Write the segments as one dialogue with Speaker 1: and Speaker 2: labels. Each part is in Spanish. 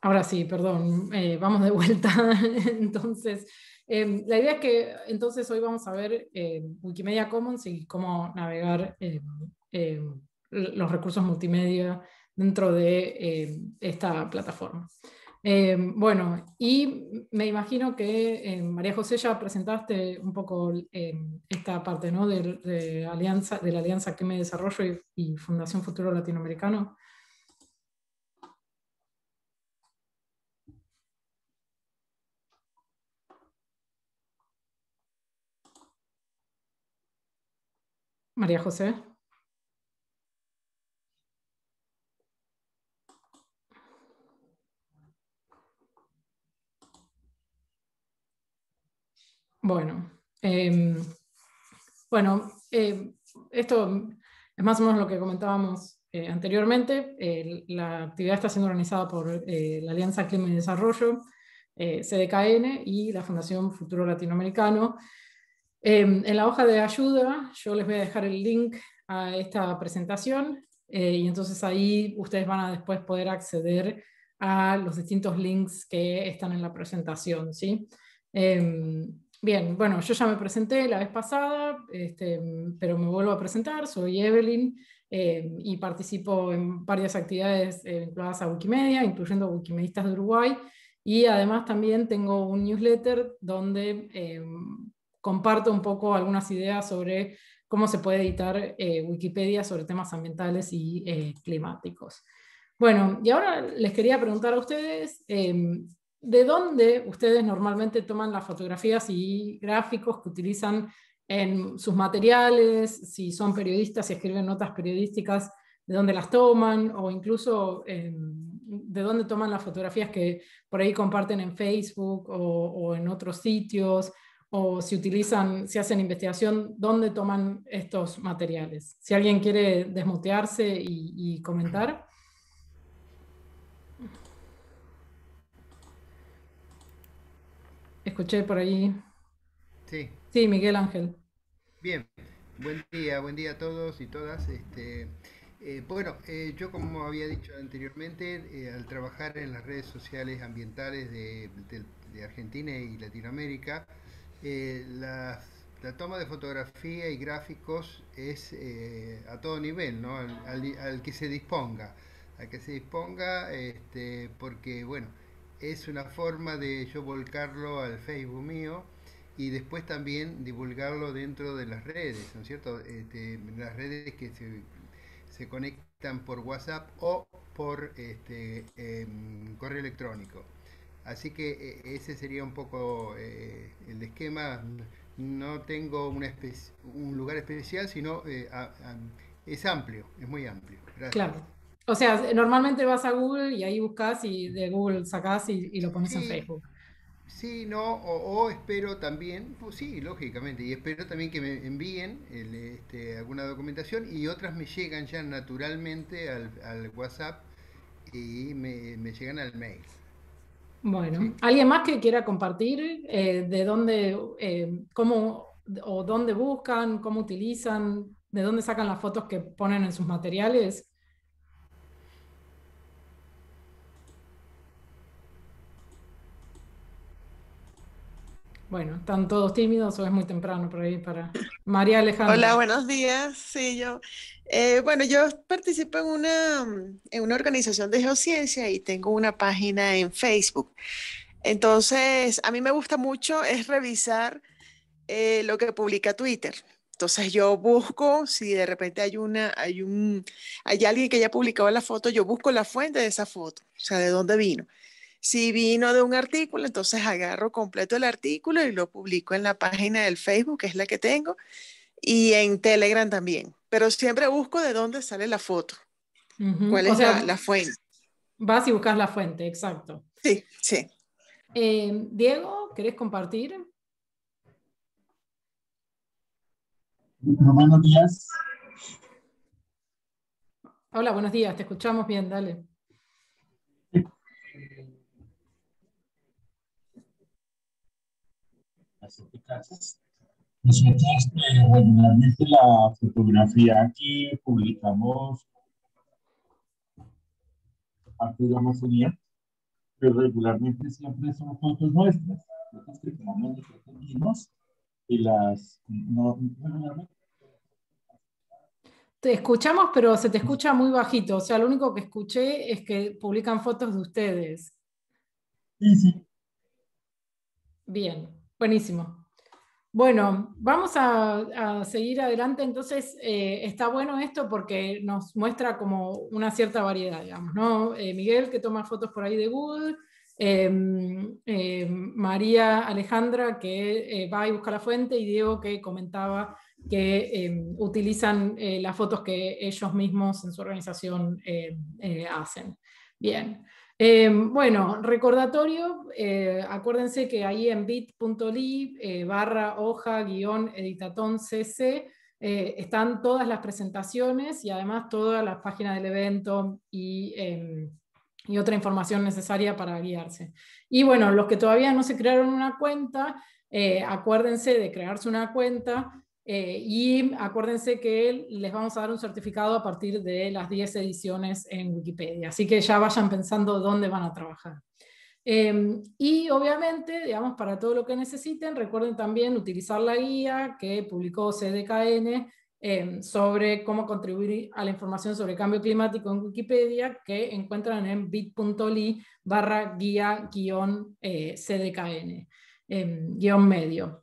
Speaker 1: Ahora sí, perdón, eh, vamos de vuelta. entonces, em, la idea es que entonces hoy vamos a ver eh, Wikimedia Commons y cómo navegar eh, em, los recursos multimedia dentro de em, esta plataforma. bueno, y me imagino que María José ya presentaste un poco esta parte ¿no? de, alianza, la alianza que me desarrollo y Fundación Futuro Latinoamericano. María José. Bueno, em, bueno, eh, esto es más o menos lo que comentábamos eh, anteriormente. la actividad está siendo organizada por eh, la Alianza Clima y Desarrollo, CDKN y la Fundación Futuro Latinoamericano. Em, en la hoja de ayuda yo les voy a dejar el link a esta presentación eh, y entonces ahí ustedes van a después poder acceder a los distintos links que están en la presentación. ¿sí? Em, bien, bueno, yo ya me presenté la vez pasada, este, pero me vuelvo a presentar, soy Evelyn em, y participo en varias actividades eh, vinculadas a Wikimedia, incluyendo Wikimedistas de Uruguay, y además también tengo un newsletter donde comparto un poco algunas ideas sobre cómo se puede editar eh, Wikipedia sobre temas ambientales y eh, climáticos. Bueno, y ahora les quería preguntar a ustedes, em, ¿de dónde ustedes normalmente toman las fotografías y gráficos que utilizan en sus materiales? Si son periodistas, y escriben notas periodísticas, ¿de dónde las toman? O incluso, em, ¿de dónde toman las fotografías que por ahí comparten en Facebook o en otros sitios? o si utilizan, si hacen investigación, dónde toman estos materiales. Si alguien quiere desmutearse y, comentar. Escuché por ahí. Sí. Sí, Miguel Ángel.
Speaker 2: Bien, buen día, buen día a todos y todas. Este, eh, bueno, eh, yo como había dicho anteriormente, eh, al trabajar en las redes sociales ambientales de Argentina y Latinoamérica, eh, la, toma de fotografía y gráficos es eh, a todo nivel, ¿no? Al, que se disponga, al que se disponga, este, porque bueno, es una forma de yo volcarlo al Facebook mío y después también divulgarlo dentro de las redes, ¿no es cierto? Este, las redes que se, conectan por WhatsApp o por este, em, correo electrónico. Así que eh, ese sería un poco eh, el esquema. No tengo una un lugar especial, sino eh, es amplio, es muy amplio. Claro.
Speaker 1: O sea, normalmente vas a Google y ahí buscas y de Google sacas y, lo pones en Facebook.
Speaker 2: Sí, no, o, espero también, pues sí, lógicamente, y espero también que me envíen este, alguna documentación y otras me llegan ya naturalmente al, WhatsApp y me llegan al mail. Bueno,
Speaker 1: ¿alguien más que quiera compartir eh, de dónde, eh, cómo o dónde buscan, cómo utilizan, de dónde sacan las fotos que ponen en sus materiales? Bueno, ¿están todos tímidos o es muy temprano por ahí para
Speaker 3: María Alejandra? Hola, buenos días. Sí, yo, eh, bueno, yo participo en una, en una organización de geociencia y tengo una página en Facebook. Entonces, a mí me gusta mucho es revisar eh, lo que publica Twitter. Entonces yo busco, si de repente hay una, hay un, hay alguien que haya publicado la foto, yo busco la fuente de esa foto, o sea, de dónde vino. Si vino de un artículo, entonces agarro completo el artículo y lo publico en la página del Facebook, que es la que tengo, y en Telegram también. Pero siempre busco de dónde sale la foto,
Speaker 1: cuál es la, fuente. Vas y buscas la fuente, exacto. Sí, sí. Eh, Diego, ¿querés compartir?
Speaker 4: Buenos días.
Speaker 1: Hola, buenos días, te escuchamos bien, dale.
Speaker 4: Gracias. Nosotros regularmente la fotografía aquí publicamos parte de la Amazonía, pero regularmente siempre son fotos nuestras, fotos que tomamos nosotros y las regularmente
Speaker 1: te escuchamos, pero se te escucha muy bajito. O sea, lo único que escuché es que publican fotos de ustedes. Sí, sí. Bien, buenísimo. Bueno, vamos a, seguir adelante. Entonces, eh, está bueno esto porque nos muestra como una cierta variedad, digamos, ¿no? Eh, Miguel, que toma fotos por ahí de Google, em, em, María Alejandra, que eh, va y busca la fuente, y Diego, que comentaba que em, utilizan las fotos que ellos mismos en su organización hacen. Bien. Em, bueno, recordatorio, eh, acuérdense que ahí en bit.ly eh, barra hoja guión editatón cc eh, están todas las presentaciones y además todas las páginas del evento y, em, y, otra información necesaria para guiarse. Y bueno, los que todavía no se crearon una cuenta, acuérdense de crearse una cuenta eh, y acuérdense que les vamos a dar un certificado a partir de las 10 ediciones en Wikipedia, así que ya vayan pensando dónde van a trabajar. Em, y obviamente, digamos, para todo lo que necesiten, recuerden también utilizar la guía que publicó CDKN em, sobre cómo contribuir a la información sobre cambio climático en Wikipedia, que encuentran en bit.ly barra guía CDKN, eh, em, guión medio.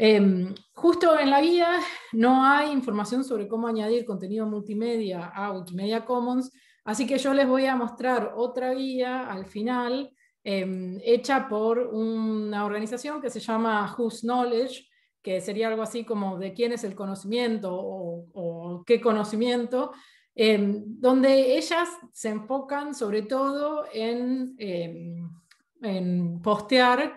Speaker 1: Em, justo en la guía no hay información sobre cómo añadir contenido multimedia a Wikimedia Commons, así que yo les voy a mostrar otra guía al final, em, hecha por una organización que se llama Who's Knowledge, que sería algo así como de quién es el conocimiento o, qué conocimiento, em, donde ellas se enfocan sobre todo en, en postear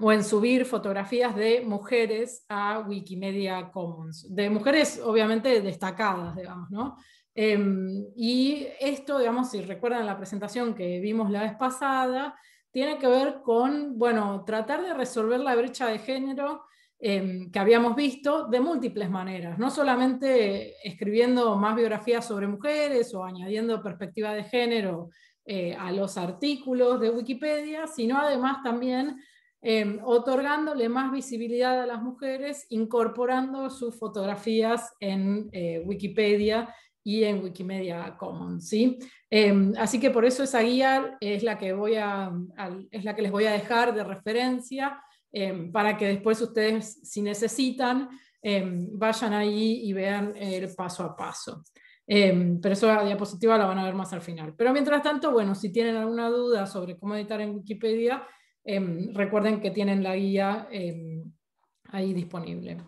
Speaker 1: o en subir fotografías de mujeres a Wikimedia Commons, de mujeres obviamente destacadas, digamos, ¿no? Em, y esto, digamos, si recuerdan la presentación que vimos la vez pasada, tiene que ver con, bueno, tratar de resolver la brecha de género em, que habíamos visto de múltiples maneras, no solamente escribiendo más biografías sobre mujeres o añadiendo perspectiva de género eh, a los artículos de Wikipedia, sino además también Em, otorgándole más visibilidad a las mujeres, incorporando sus fotografías en eh, Wikipedia y en Wikimedia Commons. Em, así que por eso esa guía es la que, voy a, es la que les voy a dejar de referencia em, para que después ustedes, si necesitan, vayan ahí y vean el paso a paso. pero eso la diapositiva la van a ver más al final. Pero mientras tanto, bueno, si tienen alguna duda sobre cómo editar en Wikipedia, Em, recuerden que tienen la guía em, ahí disponible.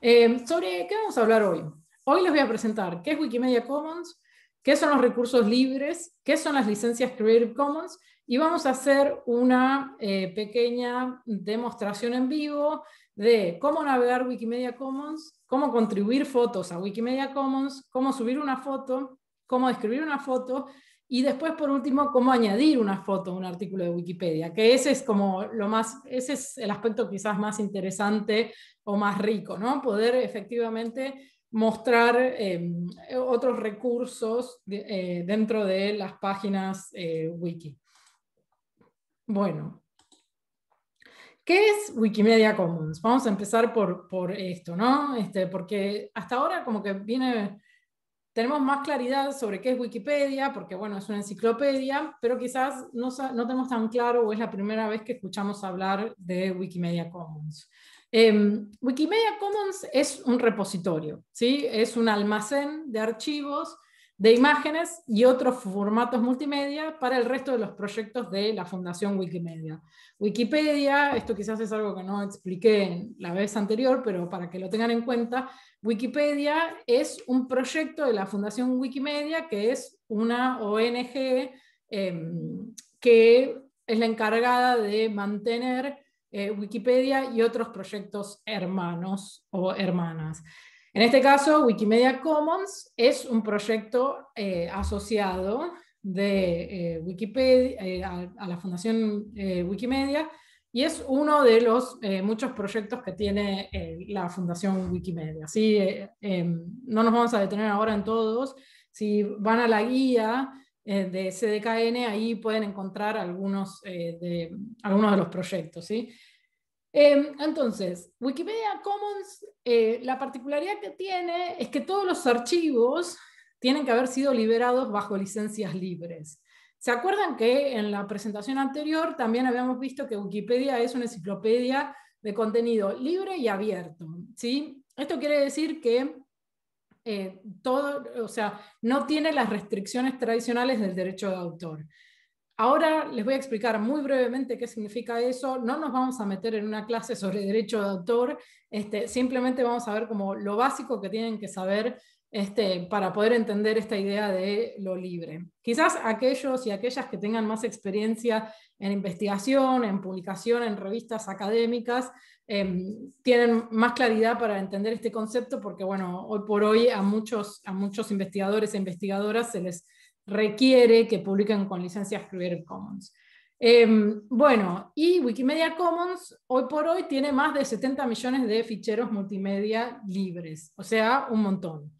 Speaker 1: Em, ¿Sobre qué vamos a hablar hoy? Hoy les voy a presentar qué es Wikimedia Commons, qué son los recursos libres, qué son las licencias Creative Commons y vamos a hacer una eh, pequeña demostración en vivo de cómo navegar Wikimedia Commons, cómo contribuir fotos a Wikimedia Commons, cómo subir una foto, cómo describir una foto y después, por último, cómo añadir una foto a un artículo de Wikipedia, que ese es como lo más, ese es el aspecto quizás más interesante o más rico, ¿no? Poder efectivamente mostrar eh, otros recursos eh, dentro de las páginas eh, wiki. Bueno, ¿Qué es Wikimedia Commons? Vamos a empezar por, esto, ¿no? Este, porque hasta ahora como que viene tenemos más claridad sobre qué es Wikipedia, porque bueno, es una enciclopedia, pero quizás no, tenemos tan claro o es la primera vez que escuchamos hablar de Wikimedia Commons. Em, Wikimedia Commons es un repositorio, ¿sí? es un almacén de archivos de imágenes y otros formatos multimedia para el resto de los proyectos de la Fundación Wikimedia. Wikipedia, esto quizás es algo que no expliqué la vez anterior, pero para que lo tengan en cuenta, Wikipedia es un proyecto de la Fundación Wikimedia, que es una ONG em, que es la encargada de mantener eh, Wikipedia y otros proyectos hermanos o hermanas. En este caso, Wikimedia Commons es un proyecto eh, asociado de eh, Wikipedia, eh, a, la Fundación Wikimedia y es uno de los muchos proyectos que tiene la Fundación Wikimedia. ¿sí? Em, no nos vamos a detener ahora en todos. Si van a la guía de CDKN, ahí pueden encontrar algunos, de, algunos de los proyectos. ¿sí? Em, entonces, Wikipedia Commons, eh, la particularidad que tiene es que todos los archivos tienen que haber sido liberados bajo licencias libres. ¿Se acuerdan que en la presentación anterior también habíamos visto que Wikipedia es una enciclopedia de contenido libre y abierto? ¿sí? Esto quiere decir que eh, todo, o sea, no tiene las restricciones tradicionales del derecho de autor. Ahora les voy a explicar muy brevemente qué significa eso. No nos vamos a meter en una clase sobre derecho de autor, este, simplemente vamos a ver como lo básico que tienen que saber este, para poder entender esta idea de lo libre. Quizás aquellos y aquellas que tengan más experiencia en investigación, en publicación, en revistas académicas, em, tienen más claridad para entender este concepto porque, bueno, hoy por hoy a muchos, a muchos investigadores e investigadoras se les requiere que publiquen con licencias Creative Commons. Em, bueno, y Wikimedia Commons hoy por hoy tiene más de 70 millones de ficheros multimedia libres, o sea, un montón.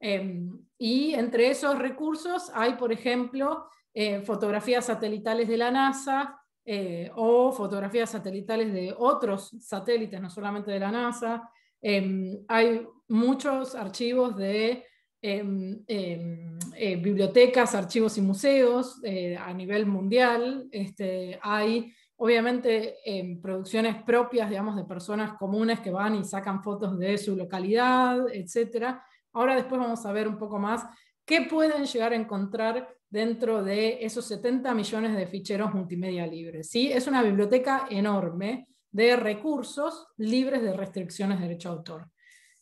Speaker 1: Em, y entre esos recursos hay, por ejemplo, eh, fotografías satelitales de la NASA eh, o fotografías satelitales de otros satélites, no solamente de la NASA. Em, hay muchos archivos de eh, bibliotecas, archivos y museos eh, a nivel mundial. Este, hay obviamente producciones propias, digamos, de personas comunes que van y sacan fotos de su localidad, etc. Ahora después vamos a ver un poco más qué pueden llegar a encontrar dentro de esos 70 millones de ficheros multimedia libres. ¿sí? Es una biblioteca enorme de recursos libres de restricciones de derecho a autor.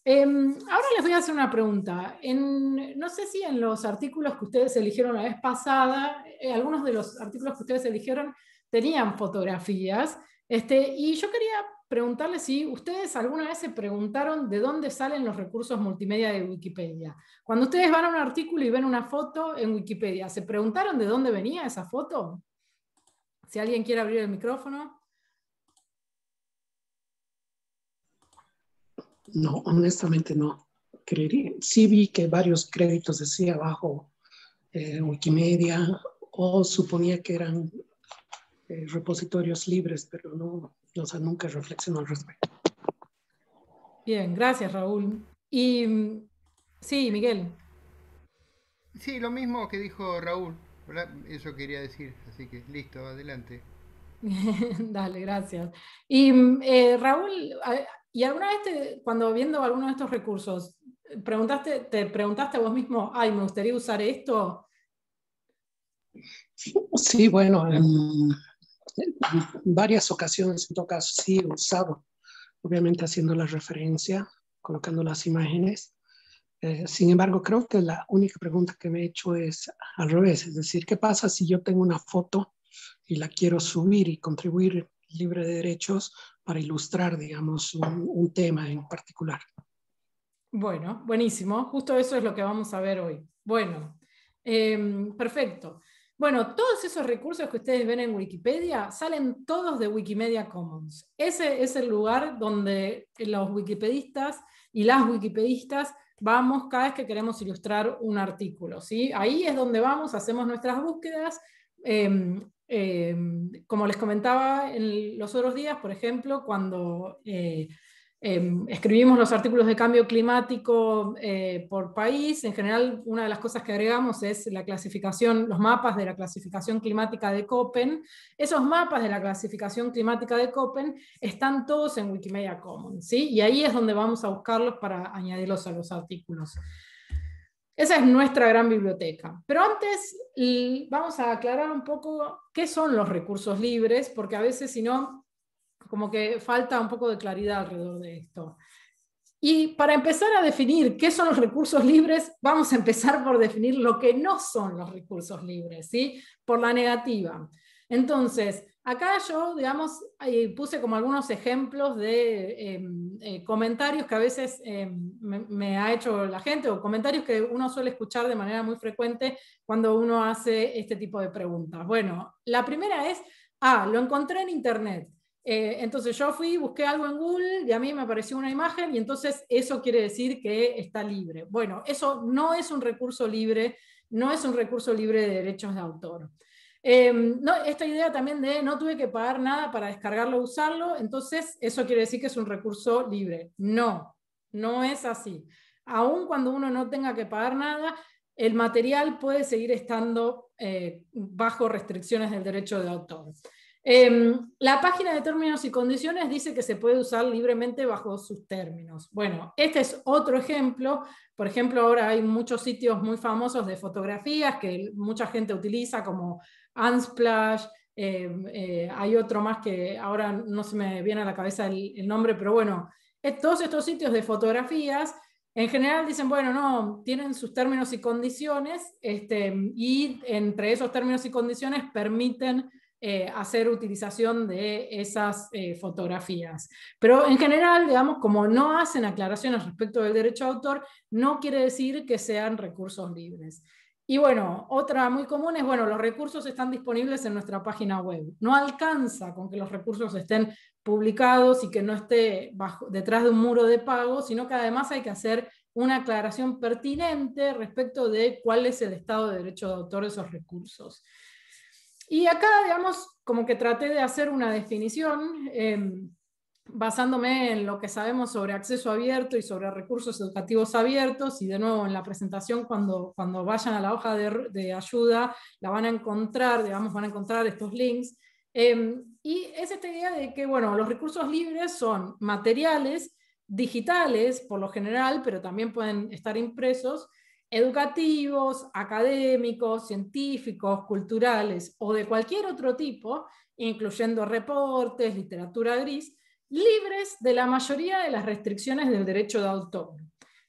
Speaker 1: Em, ahora les voy a hacer una pregunta. En, no sé si en los artículos que ustedes eligieron la vez pasada, eh, algunos de los artículos que ustedes eligieron tenían fotografías, este, y yo quería preguntarles si ustedes alguna vez se preguntaron de dónde salen los recursos multimedia de Wikipedia. Cuando ustedes van a un artículo y ven una foto en Wikipedia, ¿se preguntaron de dónde venía esa foto? Si alguien quiere abrir el micrófono.
Speaker 5: No, honestamente no. Creería. Sí vi que varios créditos decía abajo eh, Wikimedia o suponía que eran eh, repositorios libres, pero no, o sea, nunca reflexionó al respecto.
Speaker 1: Bien, gracias Raúl. Y sí, Miguel.
Speaker 2: Sí, lo mismo que dijo Raúl, eso quería decir, así que listo, adelante.
Speaker 1: Dale, gracias. Y eh, Raúl, y alguna vez, cuando viendo alguno de estos recursos, preguntaste, te preguntaste a vos mismo, ay, me gustaría usar esto.
Speaker 5: Sí, bueno, en varias ocasiones, en todo caso, sí he usado, obviamente haciendo la referencia, colocando las imágenes. Eh, sin embargo, creo que la única pregunta que me he hecho es al revés, es decir, ¿qué pasa si yo tengo una foto y la quiero subir y contribuir libre de derechos para ilustrar, digamos, un, tema en particular.
Speaker 1: Bueno, buenísimo. Justo eso es lo que vamos a ver hoy. Bueno, em, perfecto. Bueno, todos esos recursos que ustedes ven en Wikipedia salen todos de Wikimedia Commons. Ese es el lugar donde los wikipedistas y las wikipedistas vamos cada vez que queremos ilustrar un artículo. ¿sí? Ahí es donde vamos, hacemos nuestras búsquedas, em, Em, como les comentaba en los otros días, por ejemplo, cuando eh, em, escribimos los artículos de cambio climático eh, por país, en general una de las cosas que agregamos es la clasificación, los mapas de la clasificación climática de Copen. Esos mapas de la clasificación climática de Copen están todos en Wikimedia Commons, ¿sí? Y ahí es donde vamos a buscarlos para añadirlos a los artículos. Esa es nuestra gran biblioteca. Pero antes vamos a aclarar un poco qué son los recursos libres, porque a veces si no, como que falta un poco de claridad alrededor de esto. Y para empezar a definir qué son los recursos libres, vamos a empezar por definir lo que no son los recursos libres, ¿sí? Por la negativa. Entonces, Acá yo, digamos, puse como algunos ejemplos de em, eh, comentarios que a veces em, me, ha hecho la gente o comentarios que uno suele escuchar de manera muy frecuente cuando uno hace este tipo de preguntas. Bueno, la primera es, ah, lo encontré en Internet. Eh, entonces yo fui, busqué algo en Google y a mí me apareció una imagen y entonces eso quiere decir que está libre. Bueno, eso no es un recurso libre, no es un recurso libre de derechos de autor. Em, no, esta idea también de no tuve que pagar nada para descargarlo o usarlo, entonces eso quiere decir que es un recurso libre. No, no es así. Aun cuando uno no tenga que pagar nada, el material puede seguir estando eh, bajo restricciones del derecho de autor. Em, la página de términos y condiciones dice que se puede usar libremente bajo sus términos. Bueno, este es otro ejemplo. Por ejemplo, ahora hay muchos sitios muy famosos de fotografías que mucha gente utiliza como Unsplash, em, eh, hay otro más que ahora no se me viene a la cabeza el, nombre, pero bueno, todos estos sitios de fotografías en general dicen, bueno, no, tienen sus términos y condiciones, este, y entre esos términos y condiciones permiten eh, hacer utilización de esas eh, fotografías. Pero en general, digamos, como no hacen aclaraciones respecto del derecho a autor, no quiere decir que sean recursos libres. Y bueno, otra muy común es, bueno, los recursos están disponibles en nuestra página web. No alcanza con que los recursos estén publicados y que no esté bajo, detrás de un muro de pago, sino que además hay que hacer una aclaración pertinente respecto de cuál es el estado de derecho de autor de esos recursos. Y acá, digamos, como que traté de hacer una definición. Em, basándome en lo que sabemos sobre acceso abierto y sobre recursos educativos abiertos, y de nuevo en la presentación cuando, vayan a la hoja de, ayuda, la van a encontrar, digamos, van a encontrar estos links. Em, y es esta idea de que, bueno, los recursos libres son materiales digitales por lo general, pero también pueden estar impresos, educativos, académicos, científicos, culturales o de cualquier otro tipo, incluyendo reportes, literatura gris, libres de la mayoría de las restricciones del derecho de autor.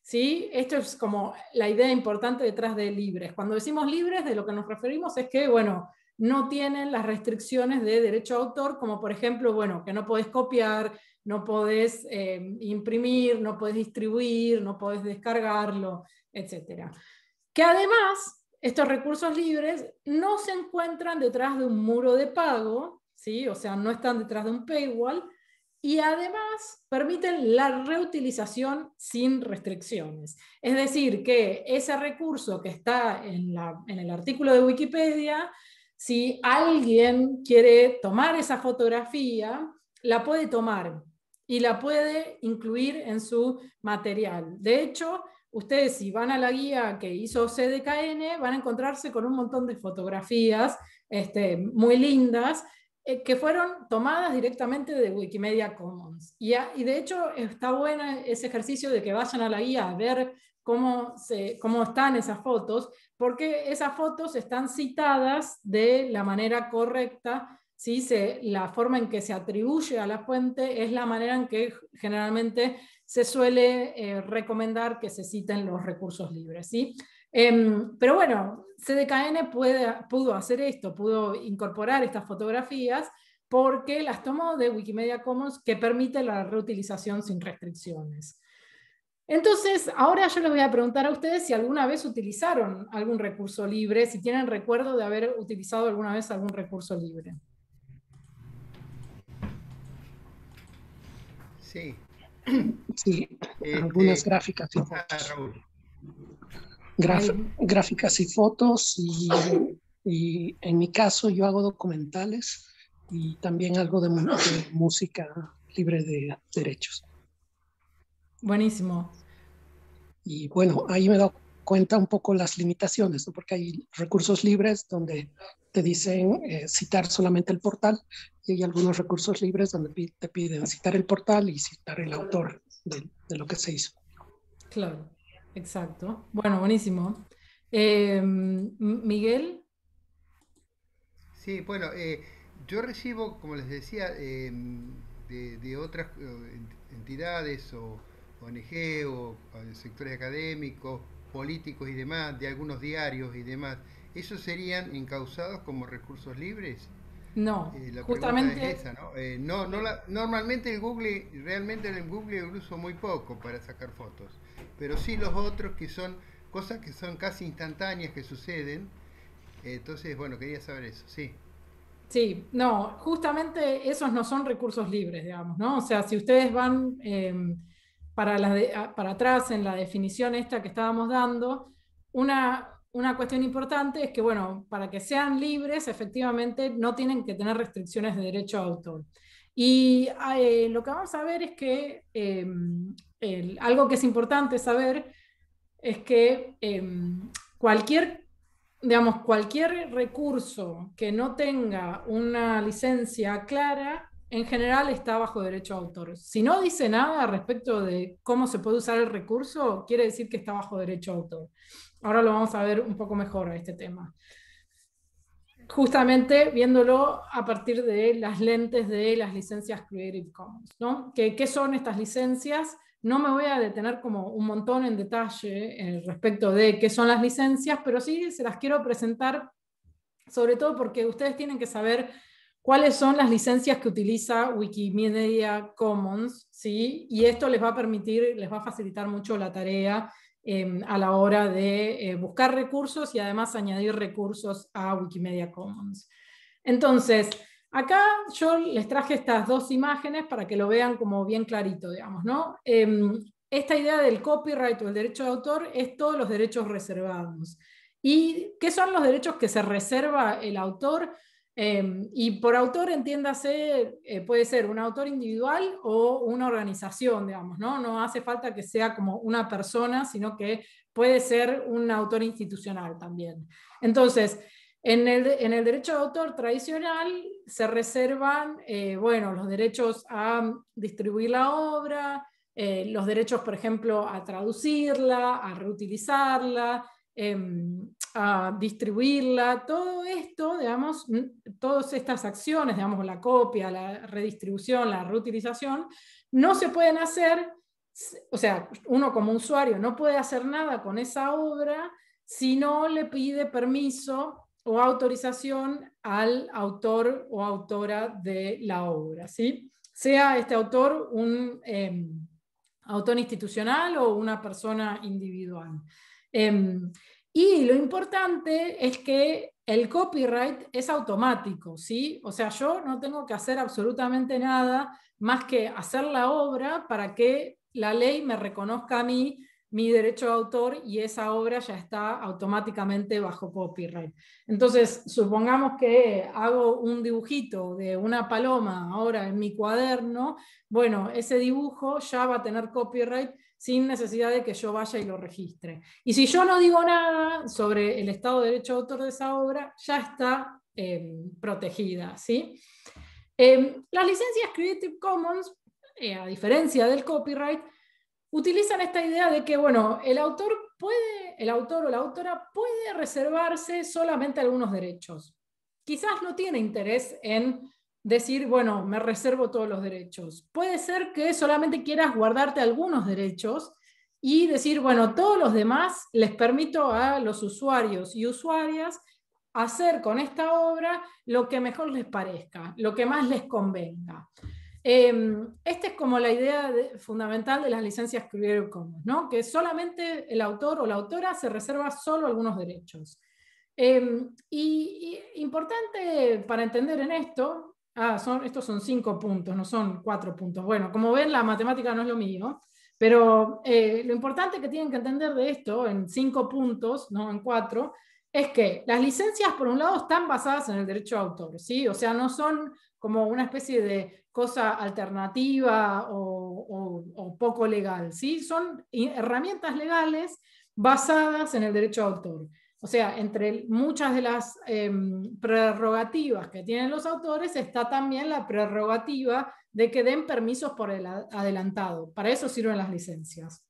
Speaker 1: ¿Sí? Esto es como la idea importante detrás de libres. Cuando decimos libres, de lo que nos referimos es que, bueno, no tienen las restricciones de derecho de autor, como por ejemplo, bueno, que no podés copiar, no podés eh, imprimir, no podés distribuir, no podés descargarlo, etc. Que además, estos recursos libres no se encuentran detrás de un muro de pago, ¿sí? o sea, no están detrás de un paywall, y además permiten la reutilización sin restricciones. Es decir, que ese recurso que está en, el artículo de Wikipedia, si alguien quiere tomar esa fotografía, la puede tomar y la puede incluir en su material. De hecho, ustedes si van a la guía que hizo CDKN, van a encontrarse con un montón de fotografías este, muy lindas eh, que fueron tomadas directamente de Wikimedia Commons. Y, de hecho está bueno ese ejercicio de que vayan a la guía a ver cómo, están esas fotos, porque esas fotos están citadas de la manera correcta. ¿sí? la forma en que se atribuye a la fuente es la manera en que generalmente se suele eh, recomendar que se citen los recursos libres. ¿sí? Em, pero bueno, CDKN pudo hacer esto, pudo incorporar estas fotografías porque las tomó de Wikimedia Commons que permite la reutilización sin restricciones. Entonces, ahora yo les voy a preguntar a ustedes si alguna vez utilizaron algún recurso libre, si tienen recuerdo de haber utilizado alguna vez algún recurso libre.
Speaker 5: Sí. Sí, este, algunas gráficas. Ah, gráficas y fotos y, en mi caso yo hago documentales y también algo de, música libre de derechos.
Speaker 1: Buenísimo.
Speaker 5: Y bueno, ahí me dado cuenta un poco las limitaciones, porque hay recursos libres donde te dicen eh, citar solamente el portal y hay algunos recursos libres donde te piden citar el portal y citar el autor de lo que
Speaker 1: se hizo. Claro. Exacto. Bueno, buenísimo. Em, Miguel.
Speaker 2: Sí, bueno, eh, yo recibo, como les decía, em, de, otras eh, entidades o ONG o, eh, sectores académicos, políticos y demás, de algunos diarios y demás. ¿Esos serían encausados como recursos libres?
Speaker 1: No, justamente.
Speaker 2: ¿no? no, no la, normalmente el Google, realmente el Google lo uso muy poco para sacar fotos pero sí los otros que son cosas que son casi instantáneas que suceden. Entonces, bueno, quería saber eso, sí.
Speaker 1: Sí, no, justamente esos no son recursos libres, digamos, ¿no? O sea, si ustedes van em, para, para atrás en la definición esta que estábamos dando, una, una cuestión importante es que, bueno, para que sean libres, efectivamente, no tienen que tener restricciones de derecho a autor. Y eh, lo que vamos a ver es que em, algo que es importante saber es que em, cualquier, digamos, cualquier recurso que no tenga una licencia clara, en general está bajo derecho de autor. Si no dice nada respecto de cómo se puede usar el recurso, quiere decir que está bajo derecho de autor. Ahora lo vamos a ver un poco mejor a este tema. Justamente viéndolo a partir de las lentes de las licencias Creative Commons. qué son estas licencias? No me voy a detener como un montón en detalle eh, respecto de qué son las licencias, pero sí se las quiero presentar, sobre todo porque ustedes tienen que saber cuáles son las licencias que utiliza Wikimedia Commons, ¿sí? Y esto les va a permitir, les va a facilitar mucho la tarea eh, a la hora de eh, buscar recursos y además añadir recursos a Wikimedia Commons. Entonces, Acá yo les traje estas dos imágenes para que lo vean como bien clarito, digamos, ¿no? Em, esta idea del copyright o el derecho de autor es todos los derechos reservados. ¿Y qué son los derechos que se reserva el autor? Em, y por autor entiéndase, eh, puede ser un autor individual o una organización, digamos, ¿no? No hace falta que sea como una persona, sino que puede ser un autor institucional también. Entonces, en el, derecho de autor tradicional se reservan, eh, bueno, los derechos a distribuir la obra, eh, los derechos, por ejemplo, a traducirla, a reutilizarla, em, a distribuirla, todo esto, digamos, todas estas acciones, digamos, la copia, la redistribución, la reutilización, no se pueden hacer, o sea, uno como usuario no puede hacer nada con esa obra si no le pide permiso o autorización al autor o autora de la obra, ¿sí? sea este autor un em, autor institucional o una persona individual. Em, y lo importante es que el copyright es automático, ¿sí? O sea, yo no tengo que hacer absolutamente nada más que hacer la obra para que la ley me reconozca a mí mi derecho de autor y esa obra ya está automáticamente bajo copyright. Entonces, supongamos que hago un dibujito de una paloma ahora en mi cuaderno, bueno, ese dibujo ya va a tener copyright sin necesidad de que yo vaya y lo registre. Y si yo no digo nada sobre el estado de derecho de autor de esa obra, ya está em, protegida. ¿sí? Em, las licencias Creative Commons, eh, a diferencia del copyright, utilizan esta idea de que, bueno, el autor puede, el autor o la autora puede reservarse solamente algunos derechos. Quizás no tiene interés en decir, bueno, me reservo todos los derechos. Puede ser que solamente quieras guardarte algunos derechos y decir, bueno, todos los demás les permito a los usuarios y usuarias hacer con esta obra lo que mejor les parezca, lo que más les convenga. Em, esta es como la idea fundamental de las licencias Creative Commons, ¿no? que solamente el autor o la autora se reserva solo algunos derechos. Em, y, importante para entender en esto, ah, son, estos son cinco puntos, no son cuatro puntos. Bueno, como ven, la matemática no es lo mío, pero eh, lo importante que tienen que entender de esto, en cinco puntos, no en cuatro, es que las licencias, por un lado, están basadas en el derecho de autor, ¿sí? O sea, no son como una especie de cosa alternativa o, poco legal. ¿sí? Son herramientas legales basadas en el derecho de autor. O sea, entre muchas de las em, prerrogativas que tienen los autores está también la prerrogativa de que den permisos por adelantado. Para eso sirven las licencias.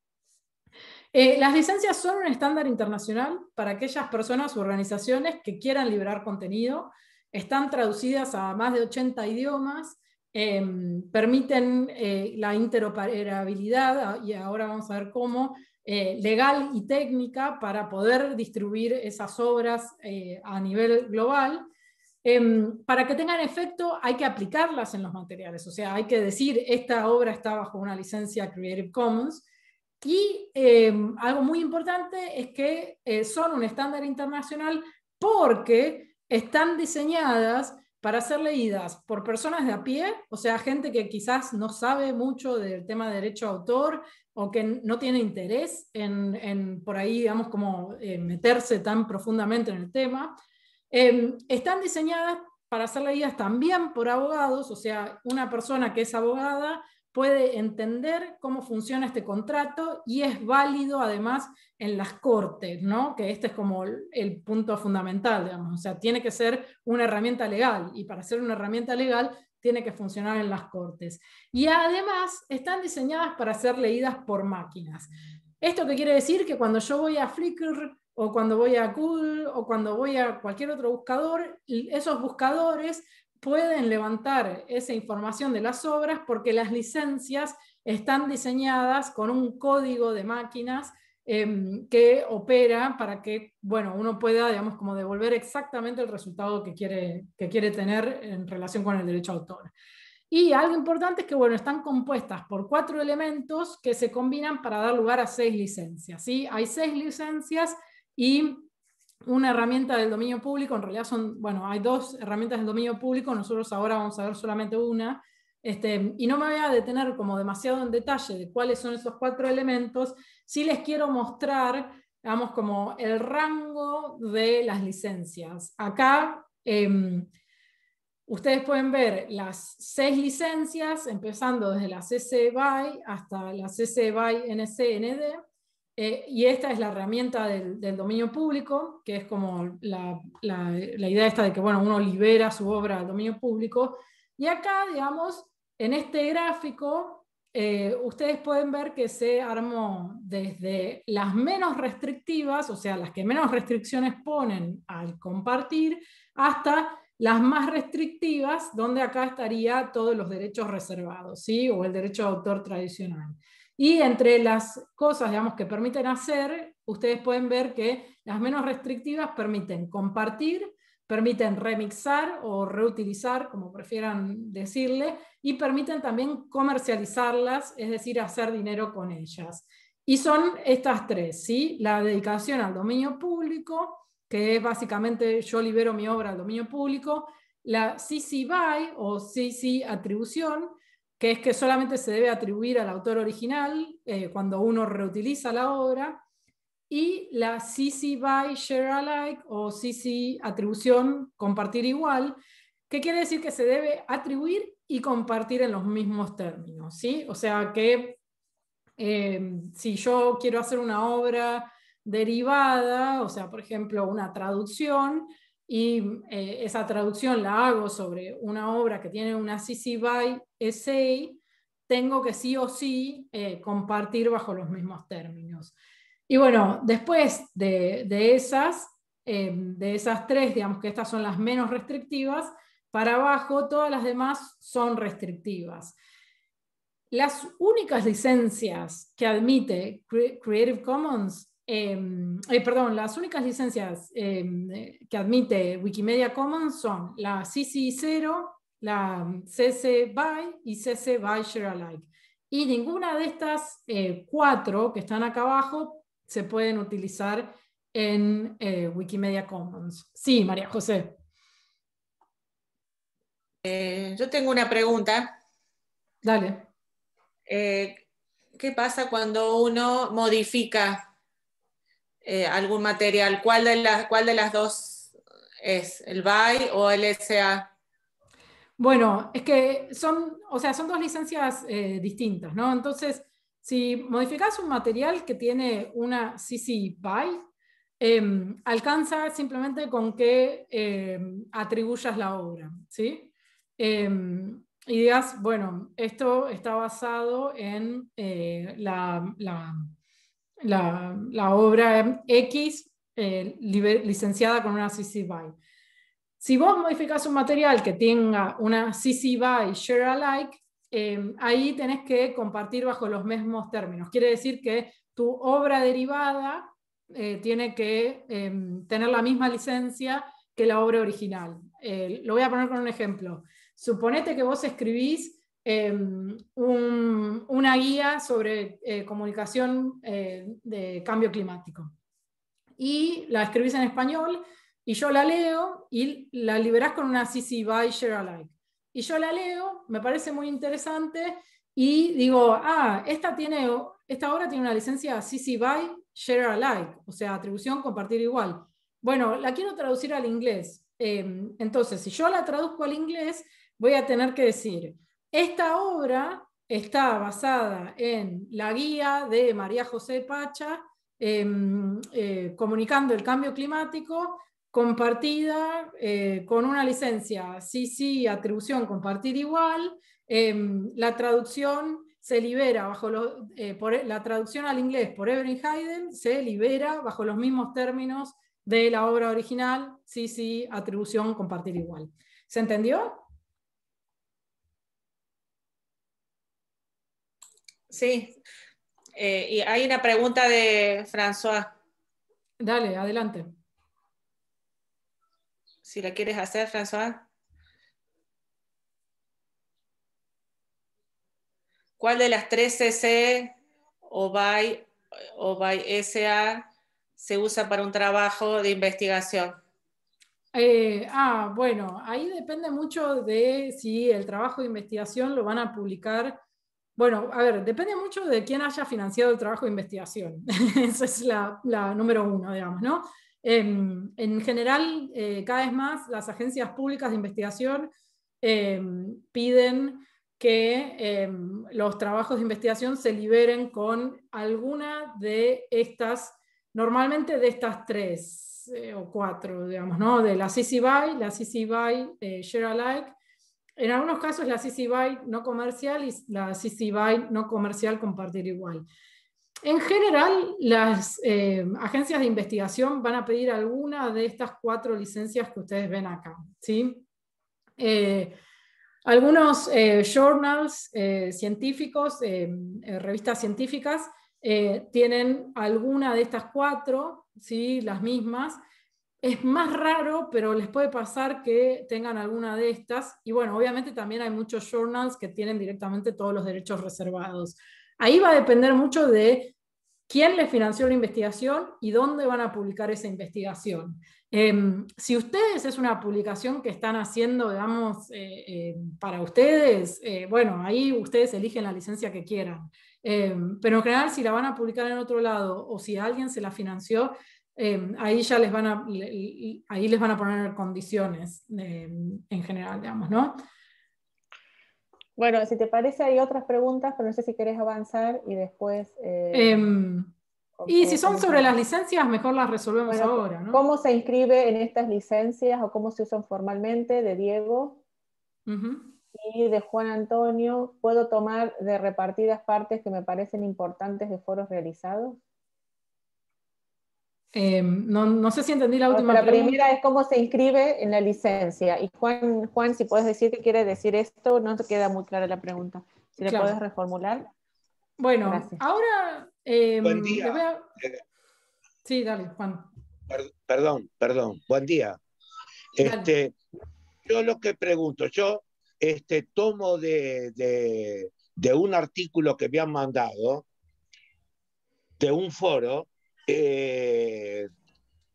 Speaker 1: Eh, las licencias son un estándar internacional para aquellas personas u organizaciones que quieran liberar contenido están traducidas a más de 80 idiomas, em, permiten eh, la interoperabilidad, ah, y ahora vamos a ver cómo, eh, legal y técnica para poder distribuir esas obras eh, a nivel global. Em, para que tengan efecto hay que aplicarlas en los materiales, o sea, hay que decir, esta obra está bajo una licencia Creative Commons, y em, algo muy importante es que son un estándar internacional porque están diseñadas para ser leídas por personas de a pie, o sea, gente que quizás no sabe mucho del tema de derecho a autor o que no tiene interés en, por ahí, digamos, como eh, meterse tan profundamente en el tema. Em, están diseñadas para ser leídas también por abogados, o sea, una persona que es abogada puede entender cómo funciona este contrato y es válido además en las cortes, ¿no? que este es como el punto fundamental, digamos. o sea, tiene que ser una herramienta legal y para ser una herramienta legal tiene que funcionar en las cortes. Y además están diseñadas para ser leídas por máquinas. Esto qué quiere decir que cuando yo voy a Flickr o cuando voy a Google o cuando voy a cualquier otro buscador, esos buscadores pueden levantar esa información de las obras porque las licencias están diseñadas con un código de máquinas em, que opera para que bueno, uno pueda digamos, como devolver exactamente el resultado que quiere, que quiere tener en relación con el derecho a autor. Y algo importante es que bueno, están compuestas por cuatro elementos que se combinan para dar lugar a seis licencias. ¿sí? Hay seis licencias y una herramienta del dominio público, en realidad son, bueno, hay dos herramientas del dominio público, nosotros ahora vamos a ver solamente una, este, y no me voy a detener como demasiado en detalle de cuáles son esos cuatro elementos, si les quiero mostrar, digamos, como el rango de las licencias. Acá em, ustedes pueden ver las seis licencias, empezando desde la CC BY hasta la CC BY NCND, eh, y esta es la herramienta del, dominio público, que es como la, idea esta de que uno libera su obra al dominio público. Y acá, digamos, en este gráfico, eh, ustedes pueden ver que se armó desde las menos restrictivas, o sea, las que menos restricciones ponen al compartir, hasta las más restrictivas, donde acá estaría todos los derechos reservados, ¿sí? O el derecho de autor tradicional. Y entre las cosas, digamos, que permiten hacer, ustedes pueden ver que las menos restrictivas permiten compartir, permiten remixar o reutilizar, como prefieran decirle, y permiten también comercializarlas, es decir, hacer dinero con ellas. Y son estas tres, ¿sí? La dedicación al dominio público, que es básicamente yo libero mi obra al dominio público, la CC BY o CC atribución, que es que solamente se debe atribuir al autor original eh, cuando uno reutiliza la obra, y la CC by share alike o CC atribución compartir igual, que quiere decir que se debe atribuir y compartir en los mismos términos, ¿sí? O sea que eh, si yo quiero hacer una obra derivada, o sea, por ejemplo, una traducción, y eh, esa traducción la hago sobre una obra que tiene una CC BY essay, tengo que sí o sí eh, compartir bajo los mismos términos. Y bueno, después de, esas, em, de esas tres, digamos que estas son las menos restrictivas, para abajo todas las demás son restrictivas. Las únicas licencias que admite Creative Commons Em, eh, perdón, las únicas licencias em, eh, que admite Wikimedia Commons son la CC 0, la mm, CC BY y CC BY ALIKE Y ninguna de estas eh, cuatro que están acá abajo se pueden utilizar en Wikimedia Commons.
Speaker 3: Sí, María José. yo tengo una pregunta. Dale. ¿Qué pasa cuando uno modifica eh, algún material. ¿Cuál de, las, ¿Cuál de las dos es? ¿El by o el SA?
Speaker 1: Bueno, es que son, o sea, son dos licencias eh, distintas, ¿no? Entonces, si modificas un material que tiene una CC BY, em, alcanza simplemente con que em, atribuyas la obra, ¿sí? Em, y digas, bueno, esto está basado en eh, la, la, obra X eh, licenciada con una CC BY. Si vos modificás un material que tenga una CC BY Share Alike, em, ahí tenés que compartir bajo los mismos términos. Quiere decir que tu obra derivada eh, tiene que em, tener la misma licencia que la obra original. Eh, lo voy a poner con un ejemplo. Suponete que vos escribís Em, una guía sobre eh, comunicación eh, de cambio climático. Y la escribís en español y yo la leo y la liberás con una CC by Share Alike. Y yo la leo, me parece muy interesante y digo, ah, esta, tiene, esta obra tiene una licencia CC by Share Alike, o sea, atribución compartir igual. Bueno, la quiero traducir al inglés. Em, entonces, si yo la traduzco al inglés, voy a tener que decir, esta obra está basada en la guía de María José Pacha, em, eh, comunicando el cambio climático, compartida eh, con una licencia CC sí, atribución compartir igual. Em, la traducción se libera bajo eh, la traducción al inglés por Evelyn Hayden se libera bajo los mismos términos de la obra original, sí, sí, atribución compartir igual. ¿Se entendió?
Speaker 3: Sí. Eh, y hay una pregunta de François. Dale, adelante. Si la quieres hacer, François. ¿Cuál de las tres CC o BY o SA se usa para un trabajo de investigación?
Speaker 1: Eh, ah, bueno, ahí depende mucho de si el trabajo de investigación lo van a publicar bueno, a ver, depende mucho de quién haya financiado el trabajo de investigación. Esa es la, número uno, digamos, ¿no? Em, en general, eh, cada vez más las agencias públicas de investigación em, piden que em, los trabajos de investigación se liberen con alguna de estas, normalmente de estas tres eh, o cuatro, digamos, ¿no? De la CC BY, la CC BY, eh, Share Alike en algunos casos la CC BY no comercial y la CC BY no comercial compartir igual. En general, las eh, agencias de investigación van a pedir alguna de estas cuatro licencias que ustedes ven acá. Eh, algunos eh, journals científicos, revistas científicas, tienen alguna de estas cuatro, ¿sí? las mismas, es más raro, pero les puede pasar que tengan alguna de estas. Y bueno, obviamente también hay muchos journals que tienen directamente todos los derechos reservados. Ahí va a depender mucho de quién les financió la investigación y dónde van a publicar esa investigación. Em, si ustedes es una publicación que están haciendo, digamos, eh, eh, para ustedes, eh, bueno, ahí ustedes eligen la licencia que quieran. Em, pero en general, si la van a publicar en otro lado o si alguien se la financió, Em, ahí ya les van a, ahí les van a poner condiciones em, en general, digamos, ¿no?
Speaker 3: Bueno, si te parece, hay otras preguntas, pero no sé si querés avanzar y después... Eh, em, y si son sobre las licencias, mejor las resolvemos ahora. ¿no? ¿Cómo se inscribe en estas licencias o cómo se usan formalmente de Diego? y de Juan Antonio, ¿puedo tomar de repartidas partes que me parecen importantes de foros realizados?
Speaker 1: Eh, no, no, sé si entendí la última pregunta. La primera
Speaker 3: es cómo se inscribe en la licencia. Y Juan, Juan, si puedes decir qué quiere decir esto, no te queda muy clara la pregunta. Si la puedes reformular.
Speaker 1: Bueno, ahora... Em, Buen día. Eh, sí, dale, Juan.
Speaker 4: Perdón, perdón. Buen día. Este, yo lo que pregunto, yo este, tomo de, de un artículo que me han mandado, de un foro, eh,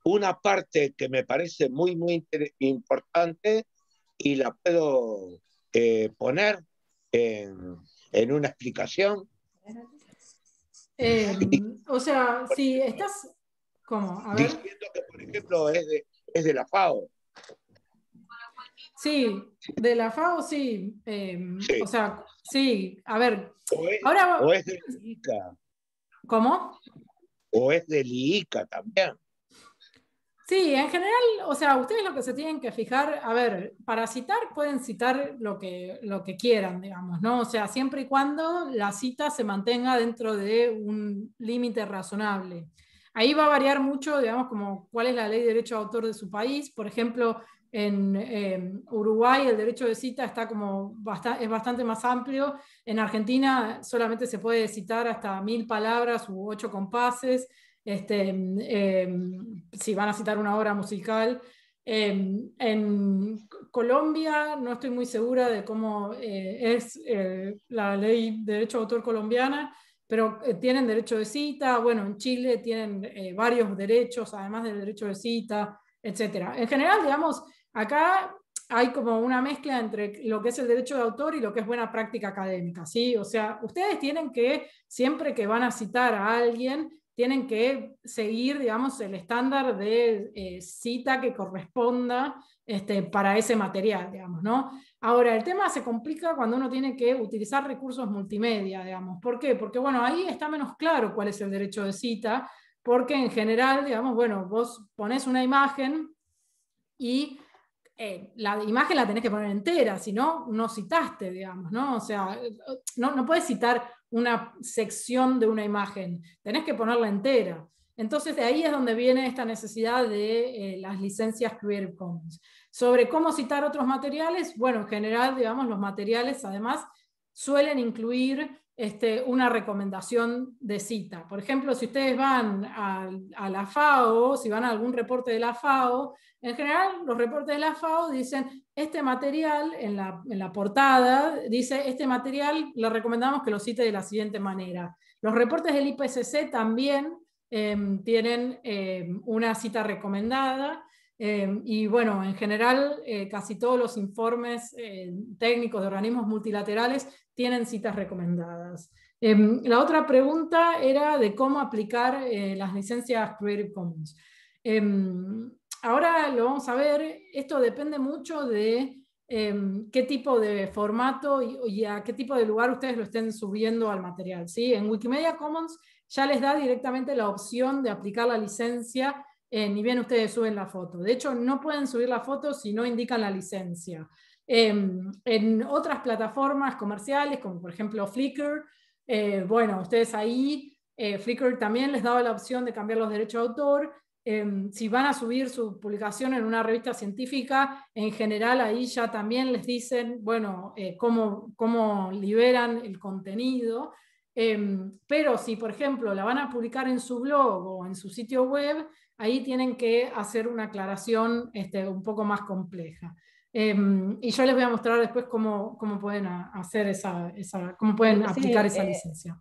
Speaker 4: una parte que me parece muy, muy importante y la puedo eh, poner en, una explicación.
Speaker 1: Eh, o sea, si estás... como A ver. Diciendo
Speaker 4: que, por ejemplo, es de, es de la
Speaker 1: FAO. Sí, de la FAO em, sí. O sea, sí, a ver. ahora, ¿Cómo?
Speaker 4: o es del IICA también.
Speaker 1: Sí, en general, o sea, ustedes lo que se tienen que fijar, a ver, para citar pueden citar lo que, lo que quieran, digamos, ¿no? O sea, siempre y cuando la cita se mantenga dentro de un límite razonable. Ahí va a variar mucho, digamos, como cuál es la ley de derecho de autor de su país. Por ejemplo, en Uruguay el derecho de cita está como es bastante más amplio. En Argentina solamente se puede citar hasta mil palabras u ocho compases. Este, em, si van a citar una obra musical. Em, en Colombia no estoy muy segura de cómo eh, es eh, la ley de derecho de autor colombiana, pero eh, tienen derecho de cita. Bueno, en Chile tienen varios derechos, además del derecho de cita etc. En general, digamos, acá hay como una mezcla entre lo que es el derecho de autor y lo que es buena práctica académica, ¿sí? O sea, ustedes tienen que, siempre que van a citar a alguien, tienen que seguir, digamos, el estándar de eh, cita que corresponda este, para ese material, digamos, ¿no? Ahora, el tema se complica cuando uno tiene que utilizar recursos multimedia, digamos. ¿Por qué? Porque, bueno, ahí está menos claro cuál es el derecho de cita porque en general, digamos, bueno, vos pones una imagen y eh, la imagen la tenés que poner entera, si no, no citaste, digamos, ¿no? O sea, no, puedes citar una sección de una imagen, tenés que ponerla entera. Entonces, de ahí es donde viene esta necesidad de eh, las licencias Creative Commons. Sobre cómo citar otros materiales, bueno, en general, digamos, los materiales además suelen incluir este, una recomendación de cita. Por ejemplo, si ustedes van a, la FAO, si van a algún reporte de la FAO, en general los reportes de la FAO dicen, este material en la, portada, dice, este material le recomendamos que lo cite de la siguiente manera. Los reportes del IPCC también em, tienen em, una cita recomendada. Em, y bueno, en general, eh, casi todos los informes eh, técnicos de organismos multilaterales tienen citas recomendadas. Em, la otra pregunta era de cómo aplicar eh, las licencias Creative Commons. Em, ahora lo vamos a ver, esto depende mucho de em, qué tipo de formato y, a qué tipo de lugar ustedes lo estén subiendo al material. ¿sí? En Wikimedia Commons ya les da directamente la opción de aplicar la licencia eh, ni bien ustedes suben la foto. De hecho, no pueden subir la foto si no indican la licencia. Em, en otras plataformas comerciales, como por ejemplo Flickr, eh, bueno, ustedes ahí, eh, Flickr también les daba la opción de cambiar los derechos de autor. Em, si van a subir su publicación en una revista científica, en general ahí ya también les dicen, bueno, eh, cómo, liberan el contenido. Em, pero si, por ejemplo, la van a publicar en su blog o en su sitio web, ahí tienen que hacer una aclaración este, un poco más compleja. Em, y yo les voy a mostrar después cómo, cómo pueden hacer esa, esa cómo pueden aplicar eh, esa licencia.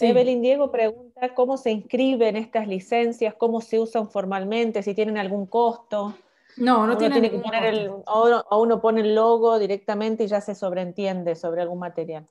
Speaker 3: Eh, Evelyn Diego pregunta cómo se inscriben estas licencias, cómo se usan formalmente, si tienen algún costo. No, no tiene que poner el, o uno, pone el logo directamente y ya se sobreentiende sobre algún material.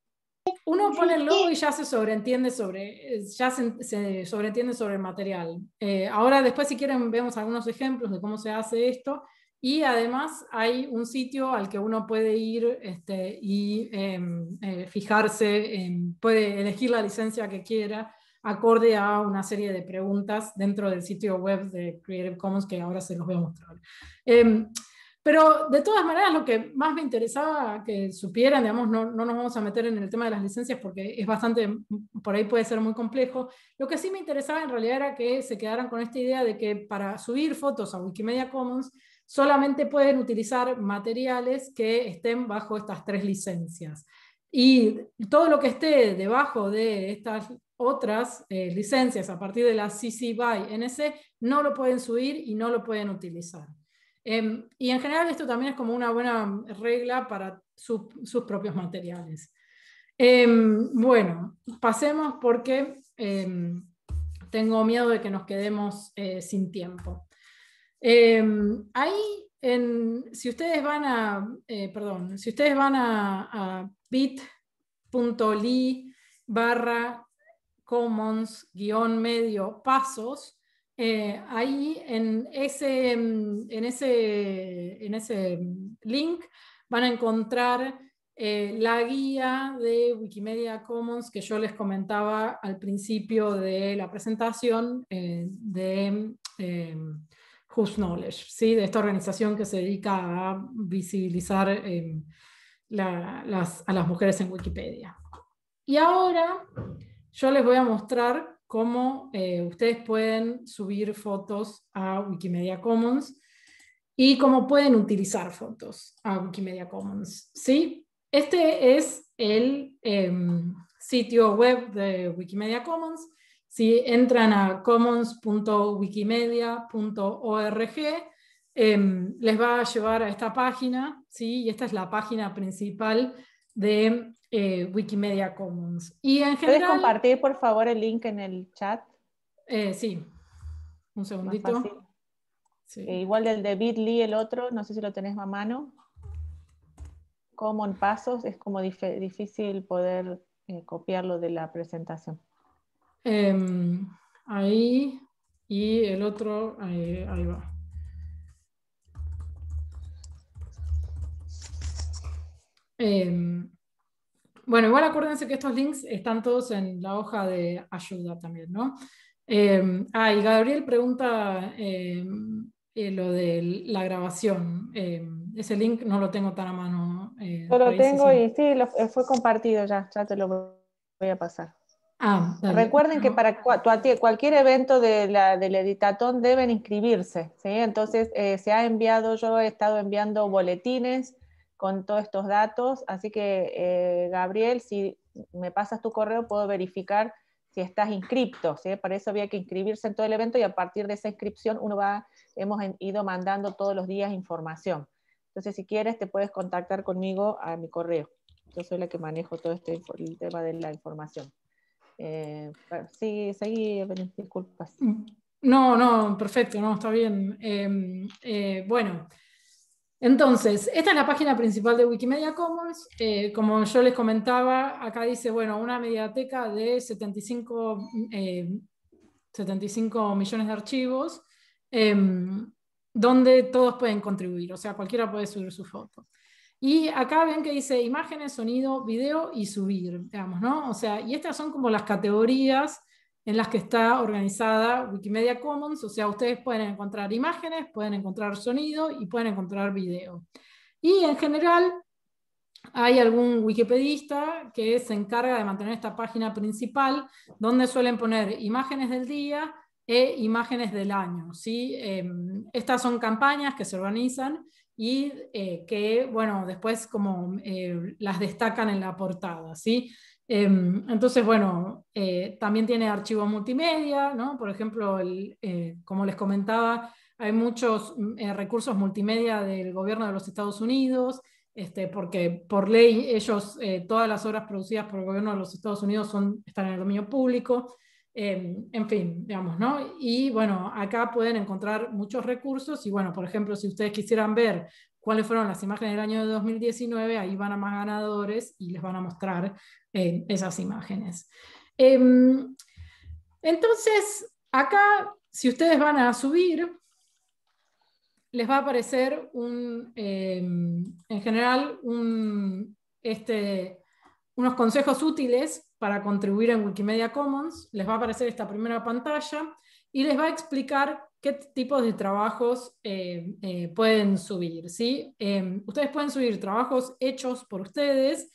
Speaker 1: Uno pone el logo y ya se sobreentiende sobre, ya se, sobreentiende sobre el material. Eh, ahora después si quieren vemos algunos ejemplos de cómo se hace esto. Y además hay un sitio al que uno puede ir este, y em, eh, fijarse, em, puede elegir la licencia que quiera, acorde a una serie de preguntas dentro del sitio web de Creative Commons que ahora se los voy a mostrar. Em, pero de todas maneras, lo que más me interesaba que supieran, digamos, no, no nos vamos a meter en el tema de las licencias porque es bastante, por ahí puede ser muy complejo, lo que sí me interesaba en realidad era que se quedaran con esta idea de que para subir fotos a Wikimedia Commons, solamente pueden utilizar materiales que estén bajo estas tres licencias. Y todo lo que esté debajo de estas otras eh, licencias a partir de la CC BY NC no lo pueden subir y no lo pueden utilizar. Em, y en general esto también es como una buena regla para sus propios materiales. Em, bueno, pasemos porque em, tengo miedo de que nos quedemos eh, sin tiempo. Em, ahí, en, si ustedes van a, eh, perdón, si ustedes van a, bit.ly barra commons guión medio pasos, eh, ahí en ese, em, en, ese, en ese link van a encontrar eh, la guía de Wikimedia Commons que yo les comentaba al principio de la presentación de em, Knowledge, ¿sí? de esta organización que se dedica a visibilizar em, a las mujeres en Wikipedia. Y ahora yo les voy a mostrar cómo eh, ustedes pueden subir fotos a Wikimedia Commons y cómo pueden utilizar fotos a Wikimedia Commons. ¿sí? Este es el em, sitio web de Wikimedia Commons si entran a commons.wikimedia.org, em, les va a llevar a esta página, ¿sí? y esta es la página principal de eh, Wikimedia Commons.
Speaker 3: Y ¿Puedes compartir, por favor, el link en el chat? Eh, sí, un segundito. Eh, igual del de Bitly, el otro, no sé si lo tenés a mano. Como en pasos, es como difícil poder copiarlo de la presentación.
Speaker 1: Em, ahí y el otro, ahí, va. Em, bueno, igual acuérdense que estos links están todos en la hoja de ayuda también, ¿no? Em, ah, y Gabriel pregunta eh, lo de la grabación. ese link no lo tengo tan a mano. Eh, Yo lo tengo y
Speaker 3: sí, eh, fue compartido ya, ya te lo voy a pasar. Ah, Recuerden que para cualquier evento del editatón deben inscribirse, Entonces eh, se ha enviado, yo he estado enviando boletines con todos estos datos, así que eh, Gabriel, si me pasas tu correo puedo verificar si estás inscripto, Para eso había que inscribirse en todo el evento y a partir de esa inscripción uno va, hemos ido mandando todos los días información. Entonces si quieres te puedes contactar conmigo a mi correo. Yo soy la que manejo todo este tema de la información. Eh, sí, seguí, disculpas.
Speaker 1: No, no, perfecto, no, está bien. Em, eh, bueno, entonces, esta es la página principal de Wikimedia Commons. Eh, como yo les comentaba, acá dice, bueno, una mediateca de 75, 75 eh, millones de archivos, em, donde todos pueden contribuir, o sea, cualquiera puede subir su foto. Y acá ven que dice imágenes, sonido, video y subir, digamos, ¿no? O sea, y estas son como las categorías en las que está organizada Wikimedia Commons, o sea, ustedes pueden encontrar imágenes, pueden encontrar sonido y pueden encontrar video. Y en general hay algún wikipedista que se encarga de mantener esta página principal, donde suelen poner imágenes del día e imágenes del año. ¿sí? Em, estas son campañas que se organizan y eh, que, bueno, después como eh, las destacan en la portada, ¿sí? Em, entonces, bueno, eh, también tiene archivos multimedia, ¿no? Por ejemplo, como les comentaba, hay muchos mm, recursos multimedia del gobierno de los Estados Unidos, este, porque por ley ellos, todas las obras producidas por el gobierno de los Estados Unidos están en el dominio público. Em, en fin, digamos, ¿no? Y bueno, acá pueden encontrar muchos recursos y bueno, por ejemplo, si ustedes quisieran ver cuáles fueron las imágenes del año de 2019, ahí van a más ganadores y les van a mostrar eh, esas imágenes. Em, entonces, acá, si ustedes van a subir, les va a aparecer un, em, en general un, este, unos consejos útiles para contribuir en Wikimedia Commons. Les va a aparecer esta primera pantalla y les va a explicar qué tipos de trabajos eh, eh, pueden subir. ¿sí? Em, ustedes pueden subir trabajos hechos por ustedes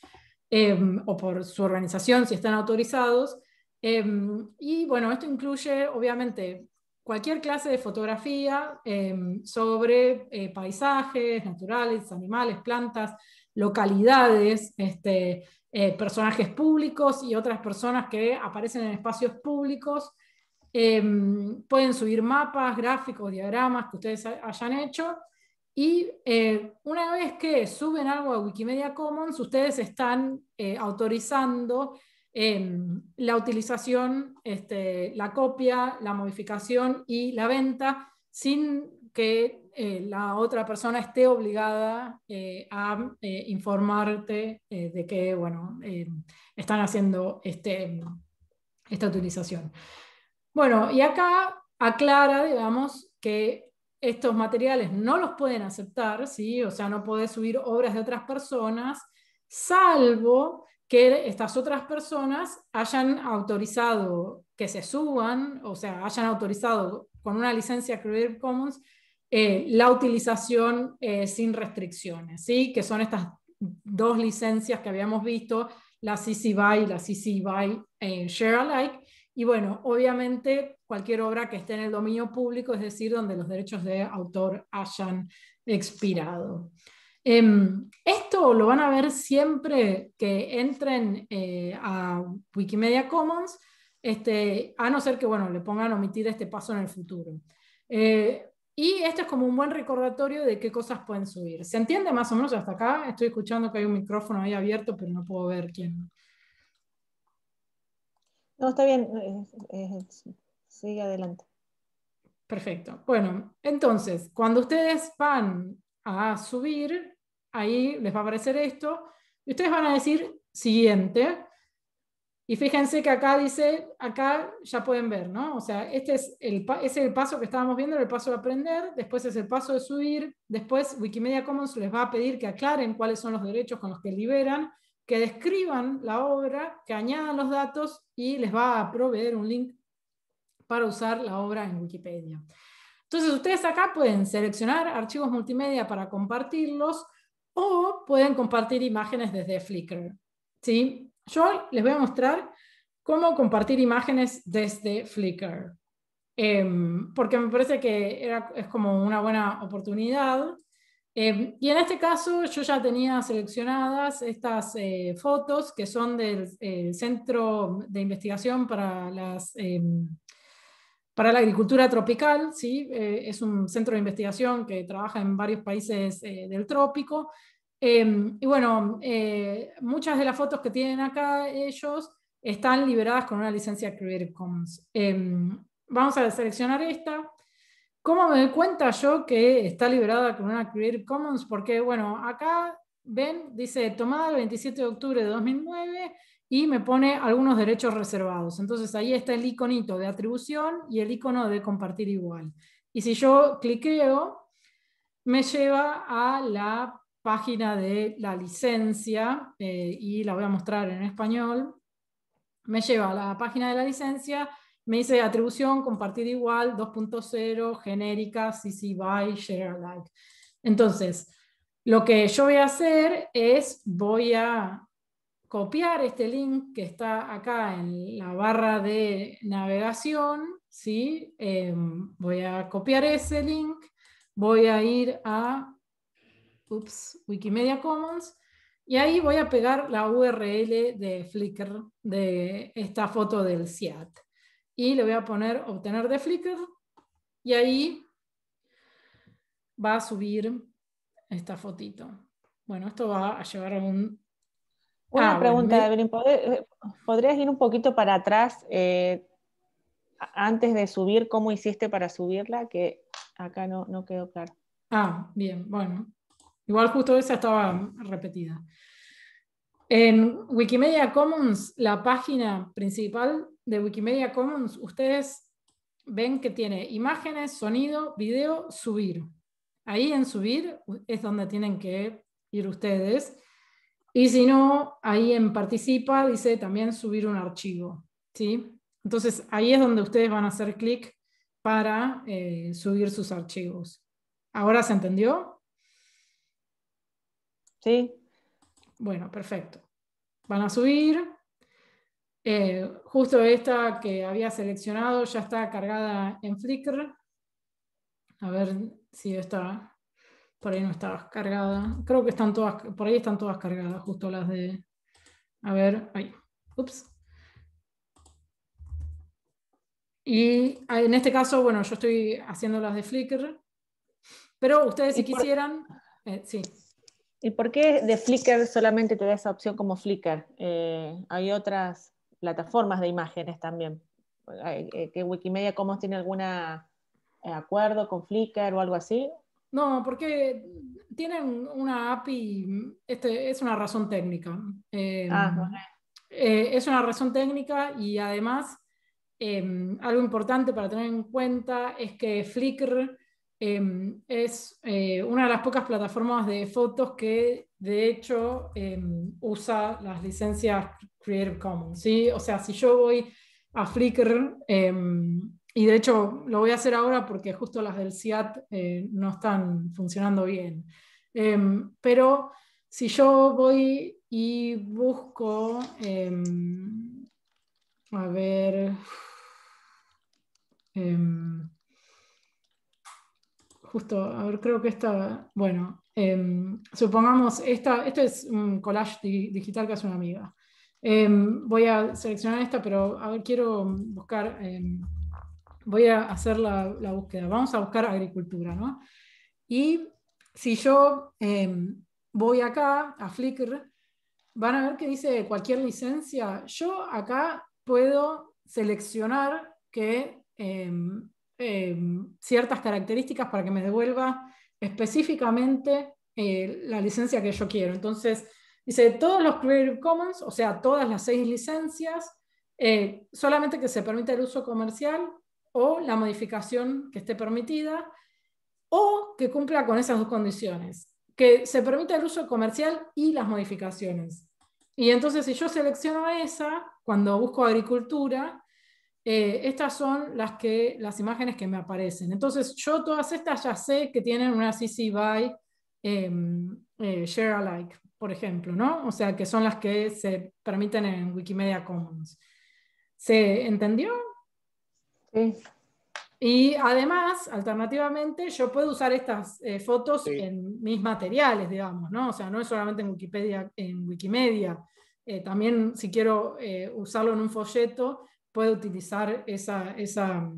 Speaker 1: em, o por su organización si están autorizados. Em, y bueno, esto incluye obviamente cualquier clase de fotografía sobre eh, paisajes naturales, animales, plantas, localidades, este, eh, personajes públicos y otras personas que aparecen en espacios públicos. Em, pueden subir mapas, gráficos, diagramas que ustedes hayan hecho. Y eh, una vez que suben algo a Wikimedia Commons, ustedes están eh, autorizando em, la utilización, este, la copia, la modificación y la venta sin que eh, la otra persona esté obligada eh, a eh, informarte de que bueno, están haciendo este, esta utilización. Bueno, y acá aclara, digamos, que estos materiales no los pueden aceptar, ¿sí? o sea, no puede subir obras de otras personas, salvo que estas otras personas hayan autorizado que se suban, o sea, hayan autorizado con una licencia Creative Commons eh, la utilización eh, sin restricciones, ¿sí? que son estas dos licencias que habíamos visto, la CC BY y la CC BY eh, Share Alike. Y bueno, obviamente cualquier obra que esté en el dominio público, es decir, donde los derechos de autor hayan expirado. Em, esto lo van a ver siempre que entren a Wikimedia Commons, este, a no ser que bueno, le pongan omitir este paso en el futuro. Y esto es como un buen recordatorio de qué cosas pueden subir. ¿Se entiende más o menos hasta acá? Estoy escuchando que hay un micrófono ahí abierto, pero no puedo ver quién.
Speaker 3: No, está bien. Eh, eh, sigue
Speaker 1: adelante. Perfecto. Bueno, entonces, cuando ustedes van a subir, ahí les va a aparecer esto, y ustedes van a decir siguiente, y fíjense que acá dice, acá ya pueden ver, ¿no? O sea, este es el, es el paso que estábamos viendo, el paso de aprender, después es el paso de subir, después Wikimedia Commons les va a pedir que aclaren cuáles son los derechos con los que liberan, que describan la obra, que añadan los datos y les va a proveer un link para usar la obra en Wikipedia. Entonces, ustedes acá pueden seleccionar archivos multimedia para compartirlos o pueden compartir imágenes desde Flickr. ¿sí? Yo les voy a mostrar cómo compartir imágenes desde Flickr, em, porque me parece que es como una buena oportunidad. Em, y en este caso yo ya tenía seleccionadas estas eh, fotos que son del eh, Centro de Investigación em, para la agricultura tropical, ¿sí? Eh, es un centro de investigación que trabaja en varios países del trópico Em, y bueno, eh, muchas de las fotos que tienen acá ellos están liberadas con una licencia Creative Commons. Em, vamos a seleccionar esta. ¿Cómo me doy cuenta yo que está liberada con una Creative Commons? Porque, bueno, acá ven, dice tomada el 27 de octubre de 2009 y me pone algunos derechos reservados. Entonces ahí está el iconito de atribución y el icono de compartir igual. Y si yo cliqueo, me lleva a la página de la licencia eh, y la voy a mostrar en español. Me lleva a la página de la licencia, me dice atribución, compartir igual, 2.0, genérica, CC by, share alike. Entonces, lo que yo voy a hacer es, voy a copiar este link que está acá en la barra de navegación, ¿sí? Eh, voy a copiar ese link, voy a ir a ups, Wikimedia Commons, y ahí voy a pegar la URL de Flickr de esta foto del SIAT. Y le voy a poner obtener de Flickr, y ahí va a subir esta
Speaker 3: fotito. Bueno, esto va a llevar a un...
Speaker 1: Una pregunta, Evelyn,
Speaker 3: eh, ¿podrías ir un poquito para atrás eh, antes de subir? ¿Cómo hiciste para subirla? Que acá no, no quedó claro.
Speaker 1: Ah, bien, bueno. Igual justo esa estaba repetida. En Wikimedia Commons, la página principal de Wikimedia Commons, ustedes ven que tiene imágenes, sonido, video, subir. Ahí en subir es donde tienen que ir ustedes. Y si no, ahí en participa dice también subir un archivo. ¿sí? Entonces ahí es donde ustedes van a hacer clic para eh, subir sus archivos. ¿Ahora se entendió? ¿sí? Bueno, perfecto. Van a subir. Eh, justo esta que había seleccionado ya está cargada en Flickr. A ver si está. Por ahí no estaba cargada. Creo que están todas, por ahí están todas cargadas, justo las de. A ver, ahí. Ups. Y ah,
Speaker 3: en este caso, bueno, yo estoy haciendo las de Flickr. Pero ustedes, si quisieran. Eh, sí. ¿Y por qué de Flickr solamente te da esa opción como Flickr? Eh, hay otras plataformas de imágenes también. Eh, ¿Que Wikimedia Commons tiene algún eh, acuerdo con Flickr o algo así? No, porque
Speaker 1: tienen una API, este, es una razón técnica. Em, ah, es una razón técnica y además em, algo importante para tener en cuenta es que Flickr Em, es eh, una de las pocas plataformas de fotos que de hecho em, usa las licencias Creative Commons. ¿sí? O sea, si yo voy a Flickr, em, y de hecho lo voy a hacer ahora porque justo las del CIAT eh, no están funcionando bien, pero si yo voy y busco, a ver justo, a ver, creo que esta, bueno, em, supongamos, esta, este es un collage digital que hace una amiga. Em, voy a seleccionar esta, pero a ver, quiero buscar, em, voy a hacer la, la, búsqueda. Vamos a buscar agricultura, ¿no? Y si yo voy acá a Flickr, van a ver que dice cualquier licencia. Yo acá puedo seleccionar que Em, ciertas características para que me devuelva específicamente eh, la licencia que yo quiero. Entonces, dice, todos los Creative Commons, o sea, todas las seis licencias, eh, solamente que se permita el uso comercial o la modificación que esté permitida, o que cumpla con esas dos condiciones, que se permita el uso comercial y las modificaciones. Y entonces, si yo selecciono esa, cuando busco agricultura, eh, estas son las, que, las imágenes que me aparecen. Entonces, yo todas estas ya sé que tienen una CC by Sharealike em, eh, share alike, por ejemplo, ¿no? O sea, que son las que se permiten en Wikimedia Commons. ¿Se entendió? Sí. Y además, alternativamente, yo puedo usar estas eh, fotos en mis materiales, digamos, ¿no? O sea, no es solamente en Wikipedia, en Wikimedia. también si quiero usarlo en un folleto, puede utilizar esa, esa,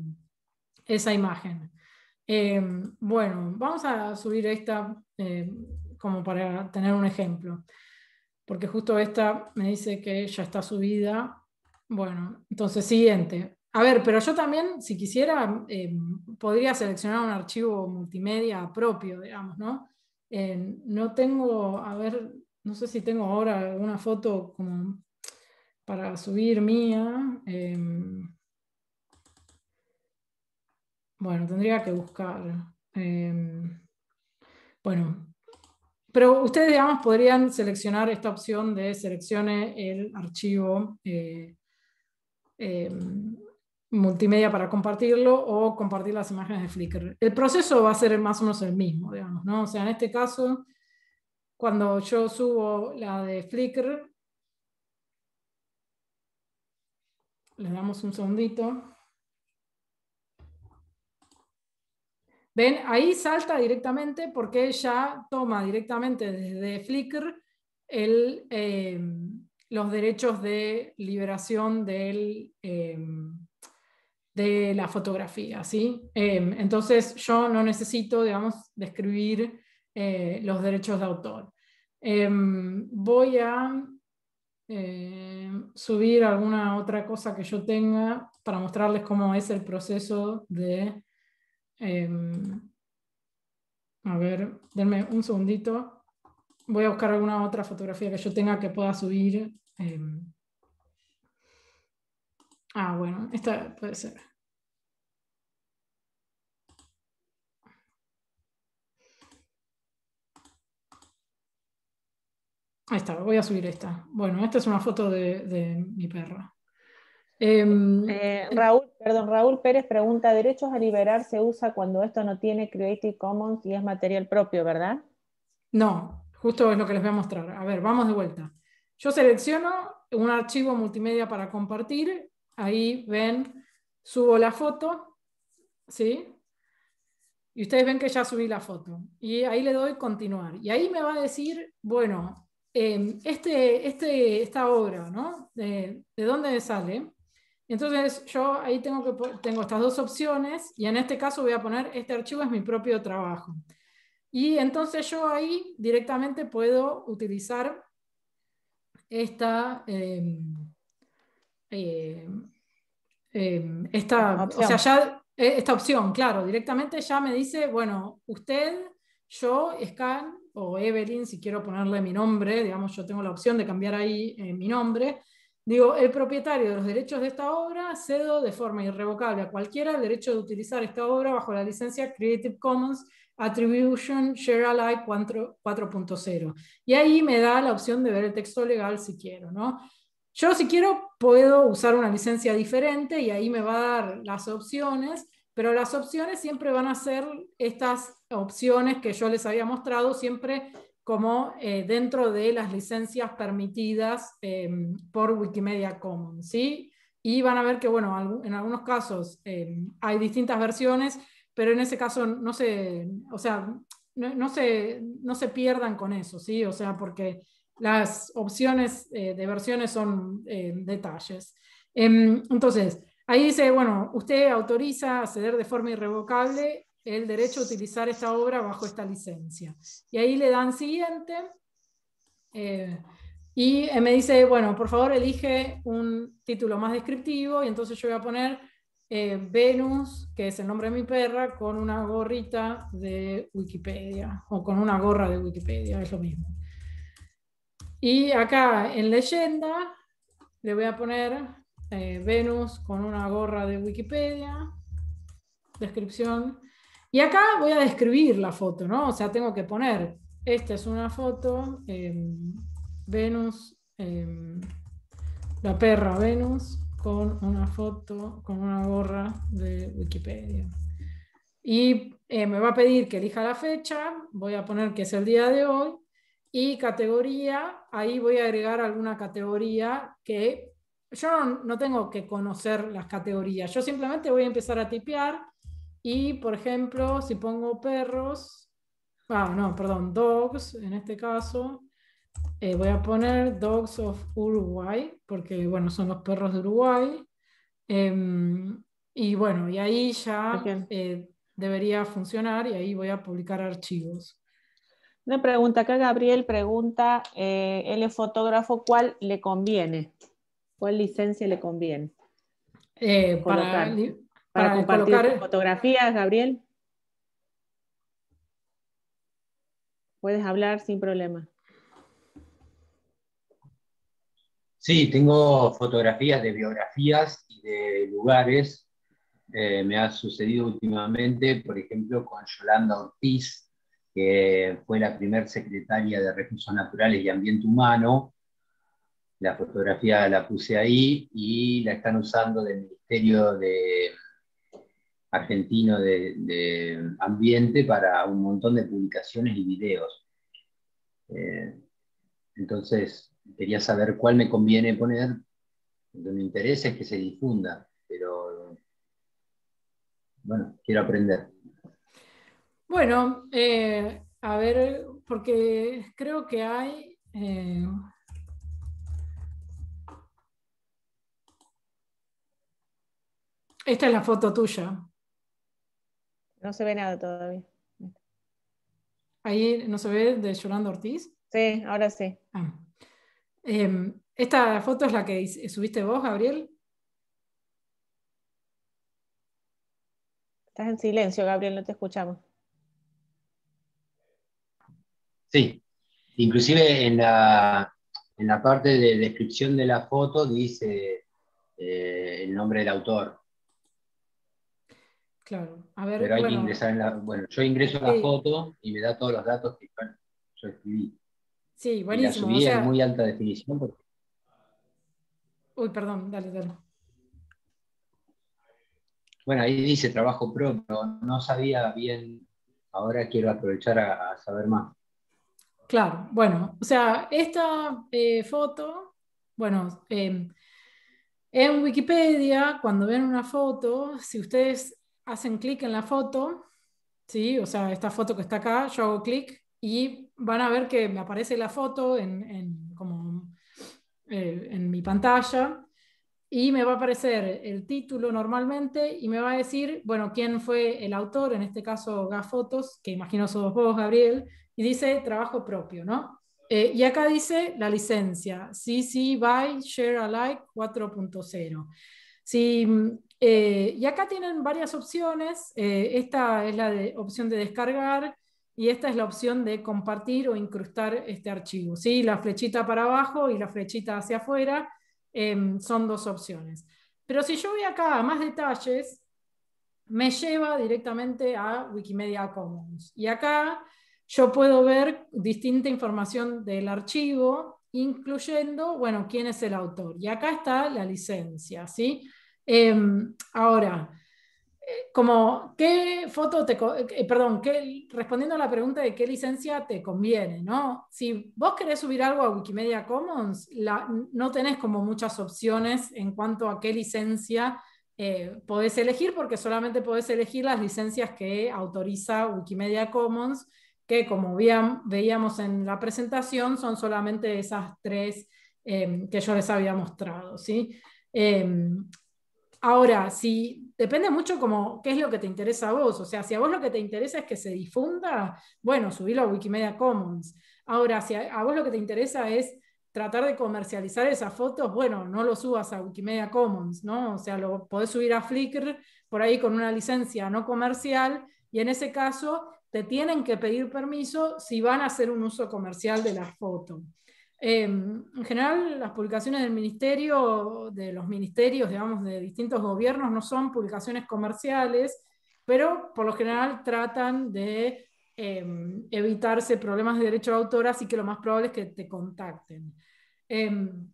Speaker 1: esa imagen. Em, bueno, vamos a subir esta eh, como para tener un ejemplo, porque justo esta me dice que ya está subida. Bueno, entonces siguiente. A ver, pero yo también, si quisiera, em, podría seleccionar un archivo multimedia propio, digamos, ¿no? Em, no tengo, a ver, no sé si tengo ahora alguna foto como para subir mía. Em, bueno, tendría que buscar. Em, bueno, pero ustedes, digamos, podrían seleccionar esta opción de seleccione el archivo eh, em, multimedia para compartirlo o compartir las imágenes de Flickr. El proceso va a ser más o menos el mismo, digamos, ¿no? O sea, en este caso, cuando yo subo la de Flickr, Les damos un segundito. ¿Ven? Ahí salta directamente porque ella toma directamente desde Flickr eh, los derechos de liberación eh, de la fotografía. Eh, entonces yo no necesito, digamos, describir los derechos de autor. voy a eh, subir alguna otra cosa que yo tenga para mostrarles cómo es el proceso de... Em, a ver, denme un segundito. Voy a buscar alguna otra fotografía que yo tenga que pueda subir. Em. Ah, bueno, esta puede ser. Ahí está, voy a subir esta. Bueno, esta es una foto de, mi perro.
Speaker 3: Em, eh, Raúl, perdón, Raúl Pérez pregunta, ¿derechos a liberar se usa cuando esto no tiene Creative Commons y es material propio, verdad?
Speaker 1: No, justo es lo que les voy a mostrar. A ver, vamos de vuelta. Yo selecciono un archivo multimedia para compartir. Ahí ven, subo la foto, ¿sí? Y ustedes ven que ya subí la foto. Y ahí le doy continuar. Y ahí me va a decir, bueno, Em, este, este, esta obra, ¿no? De, dónde sale? Entonces yo ahí tengo, tengo estas dos opciones y en este caso voy a poner, este archivo es mi propio trabajo. Y entonces yo ahí directamente puedo utilizar esta, em, em, esta, eh, esta opción, claro, directamente ya me dice, bueno, usted, yo, Scan, o Evelyn, si quiero ponerle mi nombre, digamos, yo tengo la opción de cambiar ahí eh, mi nombre. Digo, el propietario de los derechos de esta obra cedo de forma irrevocable a cualquiera el derecho de utilizar esta obra bajo la licencia Creative Commons Attribution Share Alike 4.0. Y ahí me da la opción de ver el texto legal si quiero, ¿no? Yo si quiero puedo usar una licencia diferente y ahí me va a dar las opciones pero las opciones siempre van a ser estas opciones que yo les había mostrado, siempre como eh, dentro de las licencias permitidas em, por Wikimedia Commons. ¿sí? Y van a ver que, bueno, en algunos casos em, hay distintas versiones, pero en ese caso no se, o sea, no, no, se, no se pierdan con eso, ¿sí? O sea, porque las opciones eh, de versiones son eh, detalles. Em, entonces, Ahí dice, bueno, usted autoriza a ceder de forma irrevocable el derecho a utilizar esta obra bajo esta licencia. Y ahí le dan siguiente. Eh, y me dice, bueno, por favor elige un título más descriptivo y entonces yo voy a poner eh, Venus, que es el nombre de mi perra, con una gorrita de Wikipedia o con una gorra de Wikipedia, es lo mismo. Y acá en leyenda le voy a poner eh, Venus con una gorra de Wikipedia, descripción. Y acá voy a describir la foto, ¿no? O sea, tengo que poner, esta es una foto, em, Venus, em, la perra Venus, con una foto, con una gorra de Wikipedia. Y eh, me va a pedir que elija la fecha, voy a poner que es el día de hoy, y categoría, ahí voy a agregar alguna categoría que yo no, tengo que conocer las categorías, yo simplemente voy a empezar a tipear y, por ejemplo, si pongo perros, ah, no, perdón, dogs en este caso, eh, voy a poner dogs of Uruguay, porque, bueno, son los perros de Uruguay. Em, y bueno, y ahí ya eh, debería funcionar y ahí voy a publicar archivos.
Speaker 3: Una pregunta acá, Gabriel pregunta, él eh, es fotógrafo, ¿cuál le conviene? ¿Cuál licencia le conviene?
Speaker 1: Eh, para,
Speaker 3: compartir fotografías, Gabriel. Puedes hablar sin problema.
Speaker 4: Sí, tengo fotografías de biografías y de lugares. Eh, me ha sucedido últimamente, por ejemplo, con Yolanda Ortiz, que fue la primer secretaria de Recursos Naturales y Ambiente Humano, la fotografía la puse ahí y la están usando del Ministerio de Argentino de, Ambiente para un montón de publicaciones y videos. Eh, entonces, quería saber cuál me conviene poner. Lo que me interesa es que se difunda, pero bueno, quiero aprender.
Speaker 1: Bueno, eh, a ver, porque creo que hay eh, Esta es la foto tuya. No se ve nada todavía. Ahí no se ve de Yolanda Ortiz. Sí, ahora sí. Ah. Em, ¿Esta foto es la que
Speaker 3: subiste vos, Gabriel? Estás en silencio, Gabriel, no te escuchamos.
Speaker 4: Sí, inclusive en la, parte de descripción de la foto dice eh, el nombre del autor.
Speaker 1: Claro, a ver. Pero hay bueno, que ingresar
Speaker 4: en Bueno, yo ingreso la foto y me da todos los datos que yo, escribí.
Speaker 1: Sí, buenísimo. Y la en muy
Speaker 4: alta definición.
Speaker 1: Uy, perdón, dale, dale.
Speaker 4: Bueno, ahí dice trabajo propio. No sabía bien. Ahora quiero aprovechar a, saber más.
Speaker 1: Claro, bueno, o sea, esta eh, foto, bueno, em, en Wikipedia, cuando ven una foto, si ustedes hacen clic en la foto, ¿sí? o sea, esta foto que está acá, yo hago clic y van a ver que me aparece la foto en, como, eh, en mi pantalla y me va a aparecer el título normalmente y me va a decir, bueno, quién fue el autor, en este caso Gafotos, que imagino sos vos, Gabriel, y dice trabajo propio, ¿no? Eh, y acá dice la licencia, CC by Share Alike 4.0. Si eh, y acá tienen varias opciones. Eh, esta es la opción de descargar y esta es la opción de compartir o incrustar este archivo. ¿sí? La flechita para abajo y la flechita hacia afuera em, son dos opciones. Pero si yo voy acá a más detalles, me lleva directamente a Wikimedia Commons. Y acá yo puedo ver distinta información del archivo, incluyendo, bueno, quién es el autor. Y acá está la licencia, ¿sí? Em, ahora, eh, como, ¿qué foto eh, eh, perdón, respondiendo a la pregunta de qué licencia te conviene, ¿no? Si vos querés subir algo a Wikimedia Commons, no tenés como muchas opciones en cuanto a qué licencia podés elegir, porque solamente podés elegir las licencias que autoriza Wikimedia Commons, que como veíamos en la presentación, son solamente esas tres em, que yo les había mostrado, ¿sí? Em, Ahora, si depende mucho como qué es lo que te interesa a vos, o sea, si a vos lo que te interesa es que se difunda, bueno, subilo a Wikimedia Commons. Ahora, si a, vos lo que te interesa es tratar de comercializar esas fotos, bueno, no lo subas a Wikimedia Commons, ¿no? O sea, lo podés subir a Flickr por ahí con una licencia no comercial y en ese caso te tienen que pedir permiso si van a hacer un uso comercial de la foto. Em, en general, las publicaciones del ministerio, de los ministerios, digamos, de distintos gobiernos, no son publicaciones comerciales, pero por lo general tratan de em, evitarse problemas de derecho de autor, así que lo más probable es que te contacten. Em,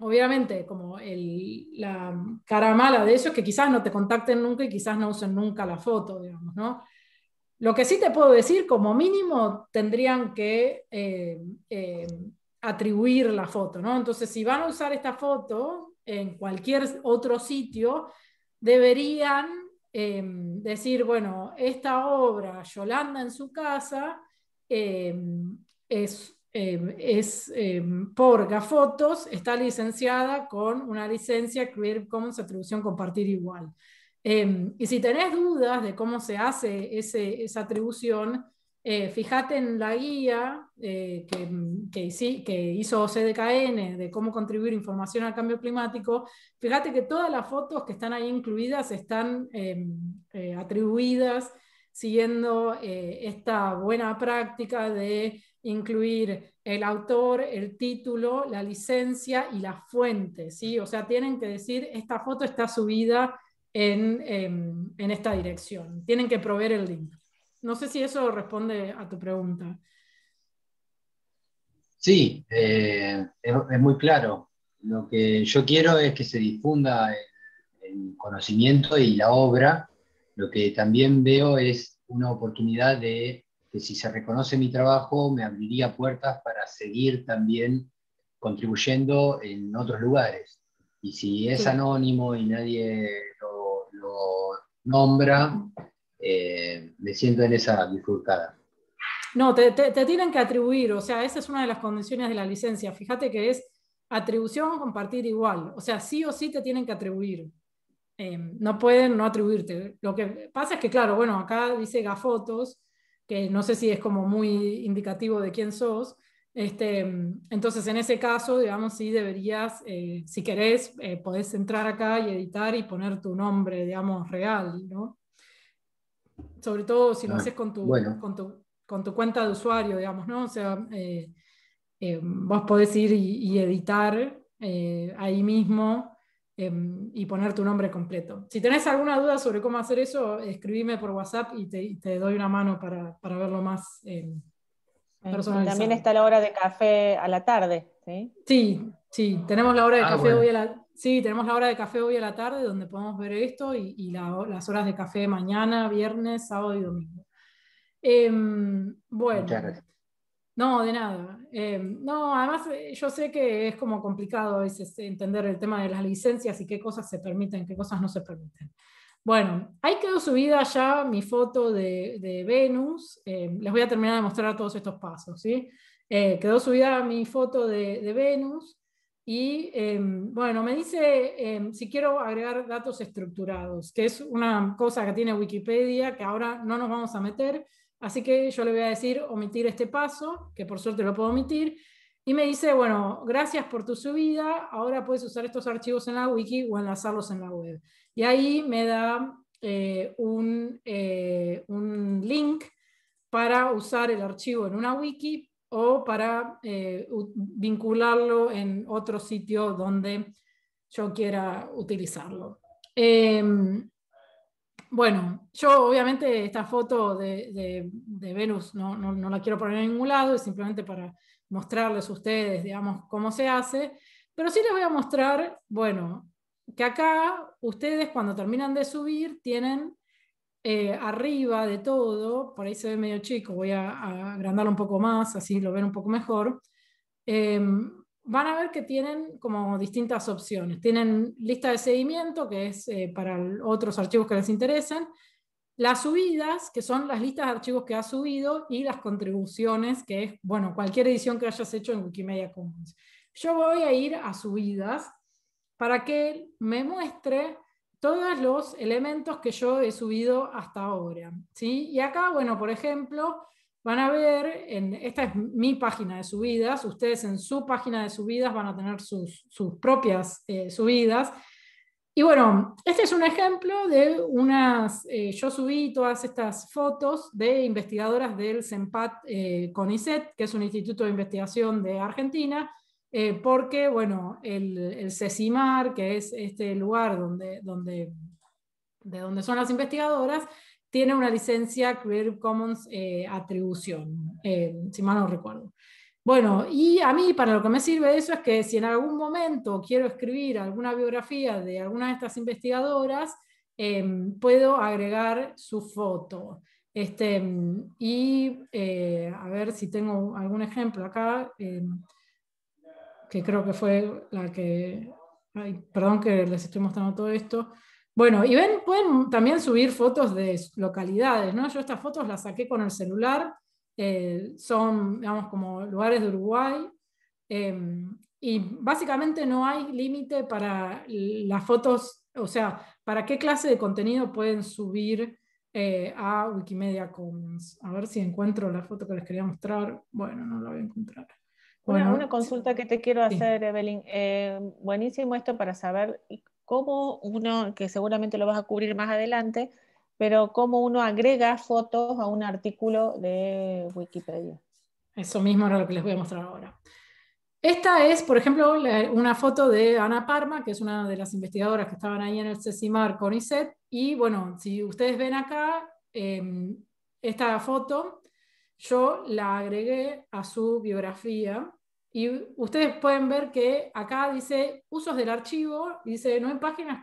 Speaker 1: obviamente, como la cara mala de eso es que quizás no te contacten nunca y quizás no usen nunca la foto, digamos, ¿no? Lo que sí te puedo decir, como mínimo, tendrían que eh, atribuir la foto, ¿no? Entonces, si van a usar esta foto en cualquier otro sitio, deberían em, decir, bueno, esta obra, Yolanda en su casa, em, es, em, por Gafotos, está licenciada con una licencia Creative Commons atribución compartir igual. y si tenés dudas de cómo se hace esa atribución, eh, fíjate en la guía eh, que, que, hizo CDKN de cómo contribuir información al cambio climático. Fíjate que todas las fotos que están ahí incluidas están em, eh, atribuidas siguiendo esta buena práctica de incluir el autor, el título, la licencia y la fuente. ¿sí? O sea, tienen que decir, esta foto está subida en em, esta dirección. Tienen que proveer el link. No sé si eso responde a tu pregunta.
Speaker 4: Sí, eh, es, muy claro. Lo que yo quiero es que se difunda el, conocimiento y la obra. Lo que también veo es una oportunidad de que si se reconoce mi trabajo me abriría puertas para seguir también contribuyendo en otros lugares. Y si es anónimo y nadie lo nombra,
Speaker 1: eh,
Speaker 4: me siento en esa bifurcada.
Speaker 1: No, te, tienen que atribuir, o sea, esa es una de las condiciones de la licencia. Fíjate que es atribución compartir igual, o sea, sí o sí te tienen que atribuir. Eh, no pueden no atribuirte. Lo que pasa es que, claro, bueno, acá dice Gafotos, que no sé si es como muy indicativo de quién sos. Este, entonces, en ese caso, digamos, sí deberías, eh, si querés, podés entrar acá y editar y poner tu nombre, digamos, real, ¿no? sobre todo si lo ah, haces con tu, con, cuenta de usuario, digamos, ¿no? O sea, eh, eh, vos podés ir y, editar eh, ahí mismo em, y poner tu nombre completo. Si tenés alguna duda sobre cómo hacer eso, escribime por WhatsApp y te, doy una mano para, verlo más em, personalizado. También está
Speaker 3: la hora de café a la tarde, ¿sí? Sí, sí tenemos la hora de ah, café hoy a la
Speaker 1: tarde. Sí, tenemos la hora de café hoy a la tarde donde podemos ver esto y, las horas de café mañana, viernes, sábado y domingo. Em, bueno. No, de nada. Em, no, además eh, yo sé que es como complicado a veces entender el tema de las licencias y qué cosas se permiten, qué cosas no se permiten. Bueno, ahí quedó subida ya mi foto de, Venus. Em, les voy a terminar de mostrar todos estos pasos, ¿sí? Eh, quedó subida mi foto de Venus. Y em, bueno, me dice em, si quiero agregar datos estructurados, que es una cosa que tiene Wikipedia, que ahora no nos vamos a meter, así que yo le voy a decir omitir este paso, que por suerte lo puedo omitir, y me dice, bueno, gracias por tu subida, ahora puedes usar estos archivos en la wiki o enlazarlos en la web. Y ahí me da eh, un, eh, un link para usar el archivo en una wiki o para eh, vincularlo en otro sitio donde yo quiera utilizarlo. Em, bueno, yo obviamente esta foto de, Venus no, la quiero poner en ningún lado, es simplemente para mostrarles a ustedes, digamos, cómo se hace, pero sí les voy a mostrar, bueno, que acá ustedes cuando terminan de subir tienen eh, arriba de todo, por ahí se ve medio chico, voy a, agrandarlo un poco más, así lo ven un poco mejor, em, van a ver que tienen como distintas opciones. Tienen lista de seguimiento, que es eh, para otros archivos que les interesen, las subidas, que son las listas de archivos que has subido, y las contribuciones, que es, bueno, cualquier edición que hayas hecho en Wikimedia Commons. Yo voy a ir a subidas para que me muestre todos los elementos que yo he subido hasta ahora. ¿sí? Y acá, bueno, por ejemplo, van a ver, en, esta es mi página de subidas, ustedes en su página de subidas van a tener sus, propias eh, subidas. Y bueno, este es un ejemplo de unas, eh, yo subí todas estas fotos de investigadoras del CEMPAT eh, CONICET, que es un instituto de investigación de Argentina, eh, porque, bueno, el, CECIMAR, que es este lugar donde, de donde son las investigadoras, tiene una licencia Creative Commons eh, atribución, eh, si mal no recuerdo. Bueno, y a mí para lo que me sirve eso es que si en algún momento quiero escribir alguna biografía de alguna de estas investigadoras, em, puedo agregar su foto. Este, y a ver si tengo algún ejemplo acá. Em, que creo que fue la que... perdón que les estoy mostrando todo esto. Bueno, y ven, pueden también subir fotos de localidades, ¿no? Yo estas fotos las saqué con el celular, eh, son, digamos, como lugares de Uruguay, em, y básicamente no hay límite para las fotos, o sea, para qué clase de contenido pueden subir eh, a Wikimedia Commons. A ver si encuentro la foto que les quería mostrar. Bueno, no la voy a encontrar.
Speaker 3: Una, bueno. una consulta que te quiero hacer, Evelyn. Eh, buenísimo esto para saber cómo uno, que seguramente lo vas a cubrir más adelante, pero cómo uno agrega fotos a un artículo de Wikipedia. Eso mismo
Speaker 1: era lo que les voy a mostrar ahora. Esta es, por ejemplo, una foto de Ana Parma, que es una de las investigadoras que estaban ahí en el CECIMAR con ISET. Y bueno, si ustedes ven acá, em, esta foto yo la agregué a su biografía y ustedes pueden ver que acá dice usos del archivo, dice no hay páginas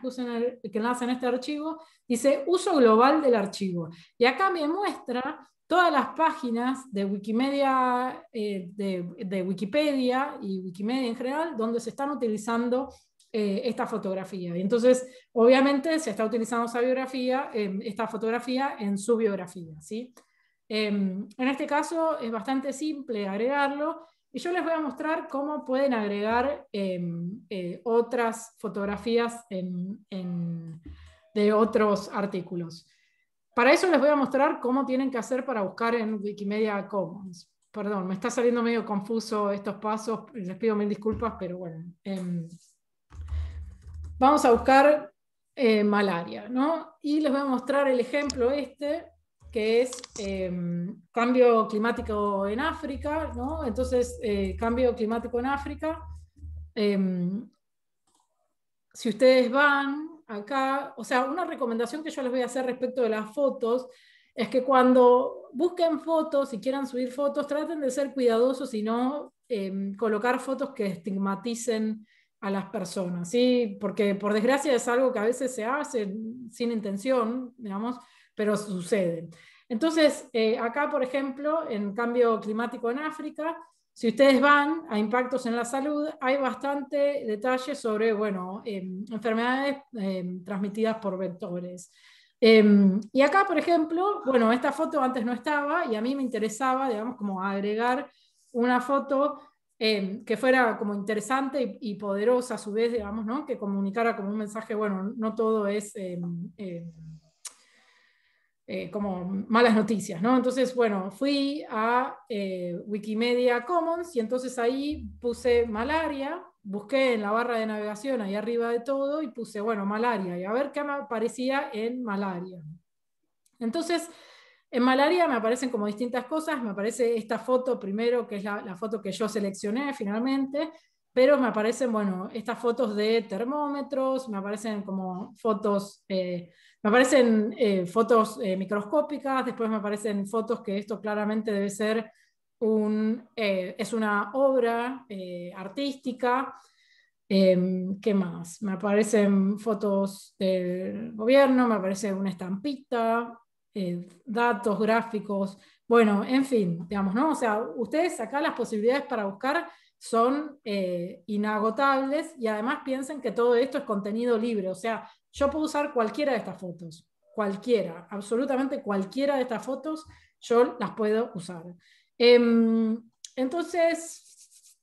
Speaker 1: que, nacen este archivo, dice uso global del archivo. Y acá me muestra todas las páginas de Wikimedia, eh, de, Wikipedia y Wikimedia en general, donde se están utilizando eh, esta fotografía. Y entonces, obviamente, se está utilizando esa biografía, esta fotografía en su biografía, ¿sí? Em, en este caso es bastante simple agregarlo y yo les voy a mostrar cómo pueden agregar em, eh, otras fotografías de otros artículos. Para eso les voy a mostrar cómo tienen que hacer para buscar en Wikimedia Commons. Perdón, me está saliendo medio confuso estos pasos, les pido mil disculpas, pero bueno. Em, vamos a buscar eh, malaria, ¿no? Y les voy a mostrar el ejemplo este que es em, cambio climático en África, ¿no? Entonces, eh, cambio climático en África. Em, si ustedes van acá, o sea, una recomendación que yo les voy a hacer respecto de las fotos es que cuando busquen fotos y quieran subir fotos, traten de ser cuidadosos y no em, colocar fotos que estigmaticen a las personas, ¿sí? Porque por desgracia es algo que a veces se hace sin intención, digamos, pero sucede. Entonces, eh, acá, por ejemplo, en cambio climático en África, si ustedes van a impactos en la salud, hay bastante detalle sobre, bueno, em, enfermedades em, transmitidas por vectores. Em, y acá, por ejemplo, bueno, esta foto antes no estaba y a mí me interesaba, digamos, como agregar una foto que fuera como interesante y, poderosa a su vez, digamos, que comunicara como un mensaje, bueno, no todo es eh, como malas noticias, ¿no? Entonces, bueno, fui a eh, Wikimedia Commons y entonces ahí puse malaria, busqué en la barra de navegación ahí arriba de todo y puse, bueno, malaria, y a ver qué me aparecía en malaria. Entonces, en malaria me aparecen como distintas cosas, me aparece esta foto primero, que es la, foto que yo seleccioné finalmente, pero me aparecen, bueno, estas fotos de termómetros, me aparecen como fotos... Eh, me aparecen eh, fotos eh, microscópicas, después me aparecen fotos que esto claramente debe ser un, eh, es una obra artística. Em, ¿Qué más? Me aparecen fotos del gobierno, me aparece una estampita, datos, gráficos, bueno, en fin, digamos, ¿no? O sea, ustedes acá las posibilidades para buscar son eh, inagotables y además piensen que todo esto es contenido libre, o sea, yo puedo usar cualquiera de estas fotos, cualquiera, absolutamente cualquiera de estas fotos, yo las puedo usar. Em, entonces,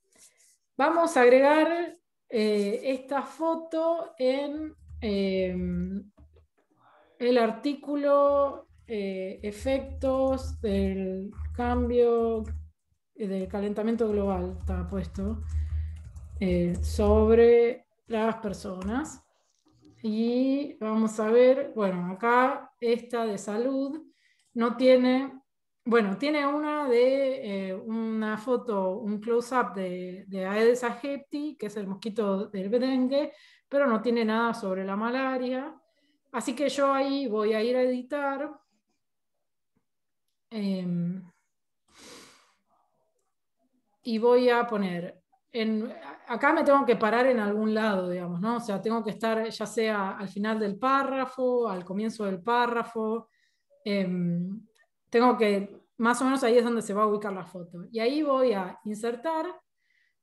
Speaker 1: vamos a agregar eh, esta foto en em, el artículo eh, efectos del cambio eh, del calentamiento global, está puesto, eh, sobre las personas. Y vamos a ver, bueno, acá esta de salud no tiene, bueno, tiene una de eh, una foto, un close-up de, de, Aedes aegypti, que es el mosquito del dengue, pero no tiene nada sobre la malaria. Así que yo ahí voy a ir a editar. Em, y voy a poner, acá me tengo que parar en algún lado, digamos, ¿no? O sea, tengo que estar ya sea al final del párrafo, al comienzo del párrafo, em, tengo que, más o menos ahí es donde se va a ubicar la foto. Y ahí voy a insertar,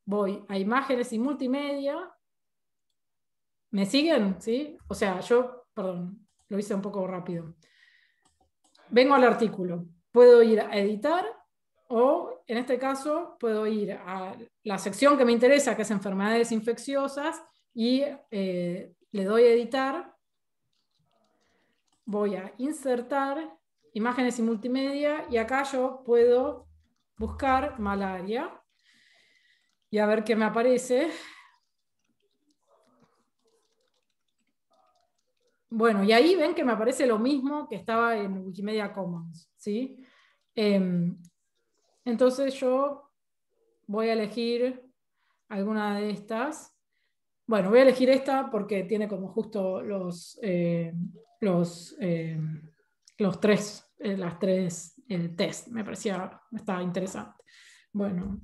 Speaker 1: voy a imágenes y multimedia. ¿Me siguen? ¿Sí? O sea, yo, perdón, lo hice un poco rápido. Vengo al artículo. Puedo ir a editar o en este caso puedo ir a la sección que me interesa, que es enfermedades infecciosas, y eh, le doy a editar. Voy a insertar imágenes y multimedia y acá yo puedo buscar malaria y a ver qué me aparece. Bueno, y ahí ven que me aparece lo mismo que estaba en Wikimedia Commons. ¿sí? Em, entonces yo voy a elegir alguna de estas. Bueno, voy a elegir esta porque tiene como justo los, eh, los, eh, los tres, eh, las tres el test. Me parecía, estaba interesante. Bueno,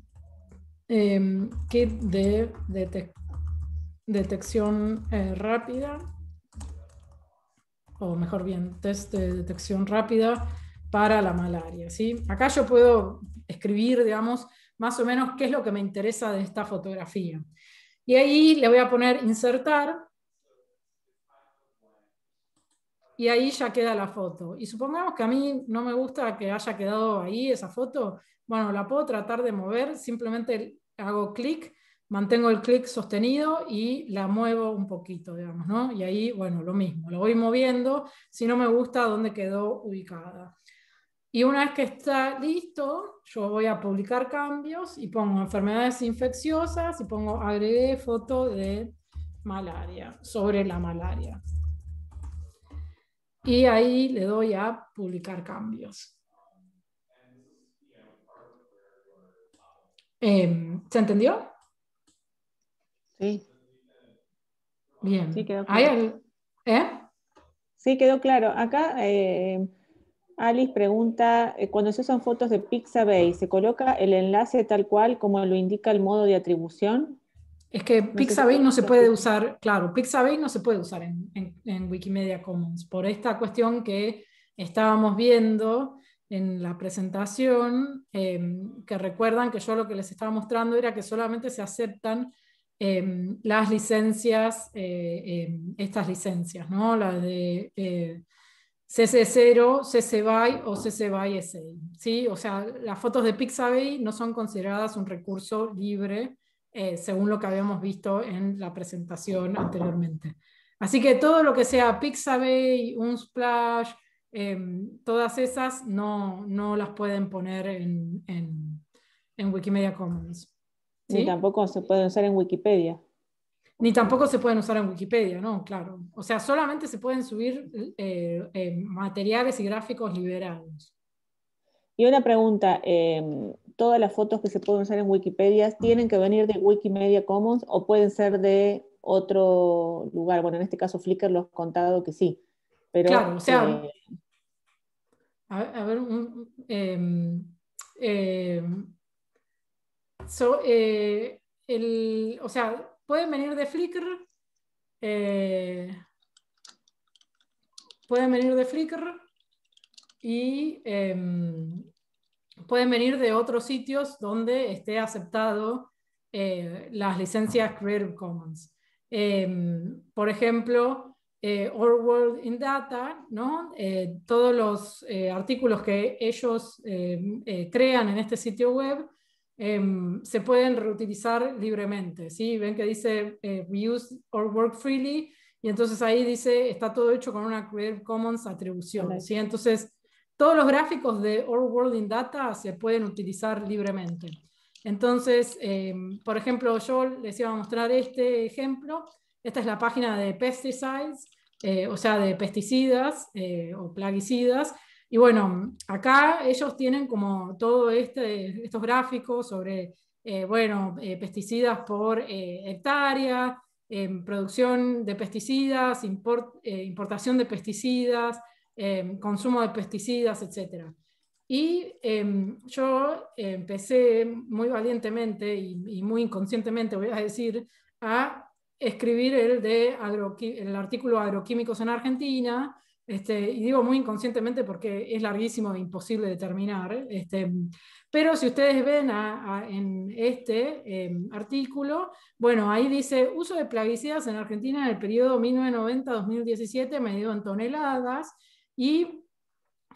Speaker 1: em, kit de detección rápida, o mejor bien, test de detección rápida para la malaria. ¿sí? Acá yo puedo escribir, digamos, más o menos qué es lo que me interesa de esta fotografía. Y ahí le voy a poner insertar. Y ahí ya queda la foto. Y supongamos que a mí no me gusta que haya quedado ahí esa foto. Bueno, la puedo tratar de mover. Simplemente hago clic, mantengo el clic sostenido y la muevo un poquito, digamos, ¿no? Y ahí, bueno, lo mismo. Lo voy moviendo si no me gusta dónde quedó ubicada. Y una vez que está listo, yo voy a publicar cambios y pongo enfermedades infecciosas y pongo agregué foto de malaria, sobre la malaria. Y ahí le doy a publicar cambios.
Speaker 3: Em, ¿Se entendió? Sí.
Speaker 1: Bien. Sí, quedó claro.
Speaker 3: ¿Eh? Sí, quedó claro. Acá eh, Alice pregunta, eh, cuando se usan fotos de Pixabay, ¿se coloca el enlace tal cual como lo indica el modo de atribución? Es que Pixabay no se puede
Speaker 1: usar, claro, Pixabay no se puede usar en, Wikimedia Commons por esta cuestión que estábamos viendo en la presentación, em, que recuerdan que yo lo que les estaba mostrando era que solamente se aceptan em, las licencias, eh, em, estas licencias, ¿no? La de eh, CC0, CC BY o CC BY sa ¿sí? O sea, las fotos de Pixabay no son consideradas un recurso libre, eh, según lo que habíamos visto en la presentación anteriormente. Así que todo lo que sea Pixabay, Unsplash, eh, em, todas esas no, las pueden poner en, Wikimedia Commons. ¿sí?
Speaker 3: tampoco se pueden usar en Wikipedia.
Speaker 1: Ni tampoco se pueden usar en Wikipedia, ¿no? Claro. O sea, solamente se pueden subir eh, eh, materiales y gráficos liberados.
Speaker 3: Y una pregunta, em, ¿todas las fotos que se pueden usar en Wikipedia tienen que venir de Wikimedia Commons o pueden ser de otro lugar? Bueno, en este caso Flickr lo he contado que sí. Pero, claro, o sea... Eh,
Speaker 1: a, ver, un, em, em, o sea, pueden venir de Flickr, eh, pueden venir de Flickr y em, pueden venir de otros sitios donde esté aceptado eh, las licencias Creative Commons. Em, por ejemplo, eh, Our World in Data, todos los artículos que ellos crean en este sitio web Em, se pueden reutilizar libremente. ¿sí? Ven que dice reuse eh, or work freely, y entonces ahí dice está todo hecho con una Creative Commons atribución. ¿sí? Entonces, todos los gráficos de All World in Data se pueden utilizar libremente. Entonces, em, por ejemplo, yo les iba a mostrar este ejemplo. Esta es la página de Pesticides, eh, o sea, de pesticidas eh, o plaguicidas, y bueno, acá ellos tienen como todo este, estos gráficos sobre, eh, bueno, eh, pesticidas por eh, hectárea, em, producción de pesticidas, importación de pesticidas, em, consumo de pesticidas, etc. Y em, yo empecé muy valientemente y, muy inconscientemente, voy a decir, a escribir el, de el artículo Agroquímicos en Argentina, este, y digo muy inconscientemente porque es larguísimo e imposible de terminar. Este, pero si ustedes ven en este em, artículo, bueno, ahí dice uso de plaguicidas en Argentina en el periodo 1990-2017 medido en toneladas. Y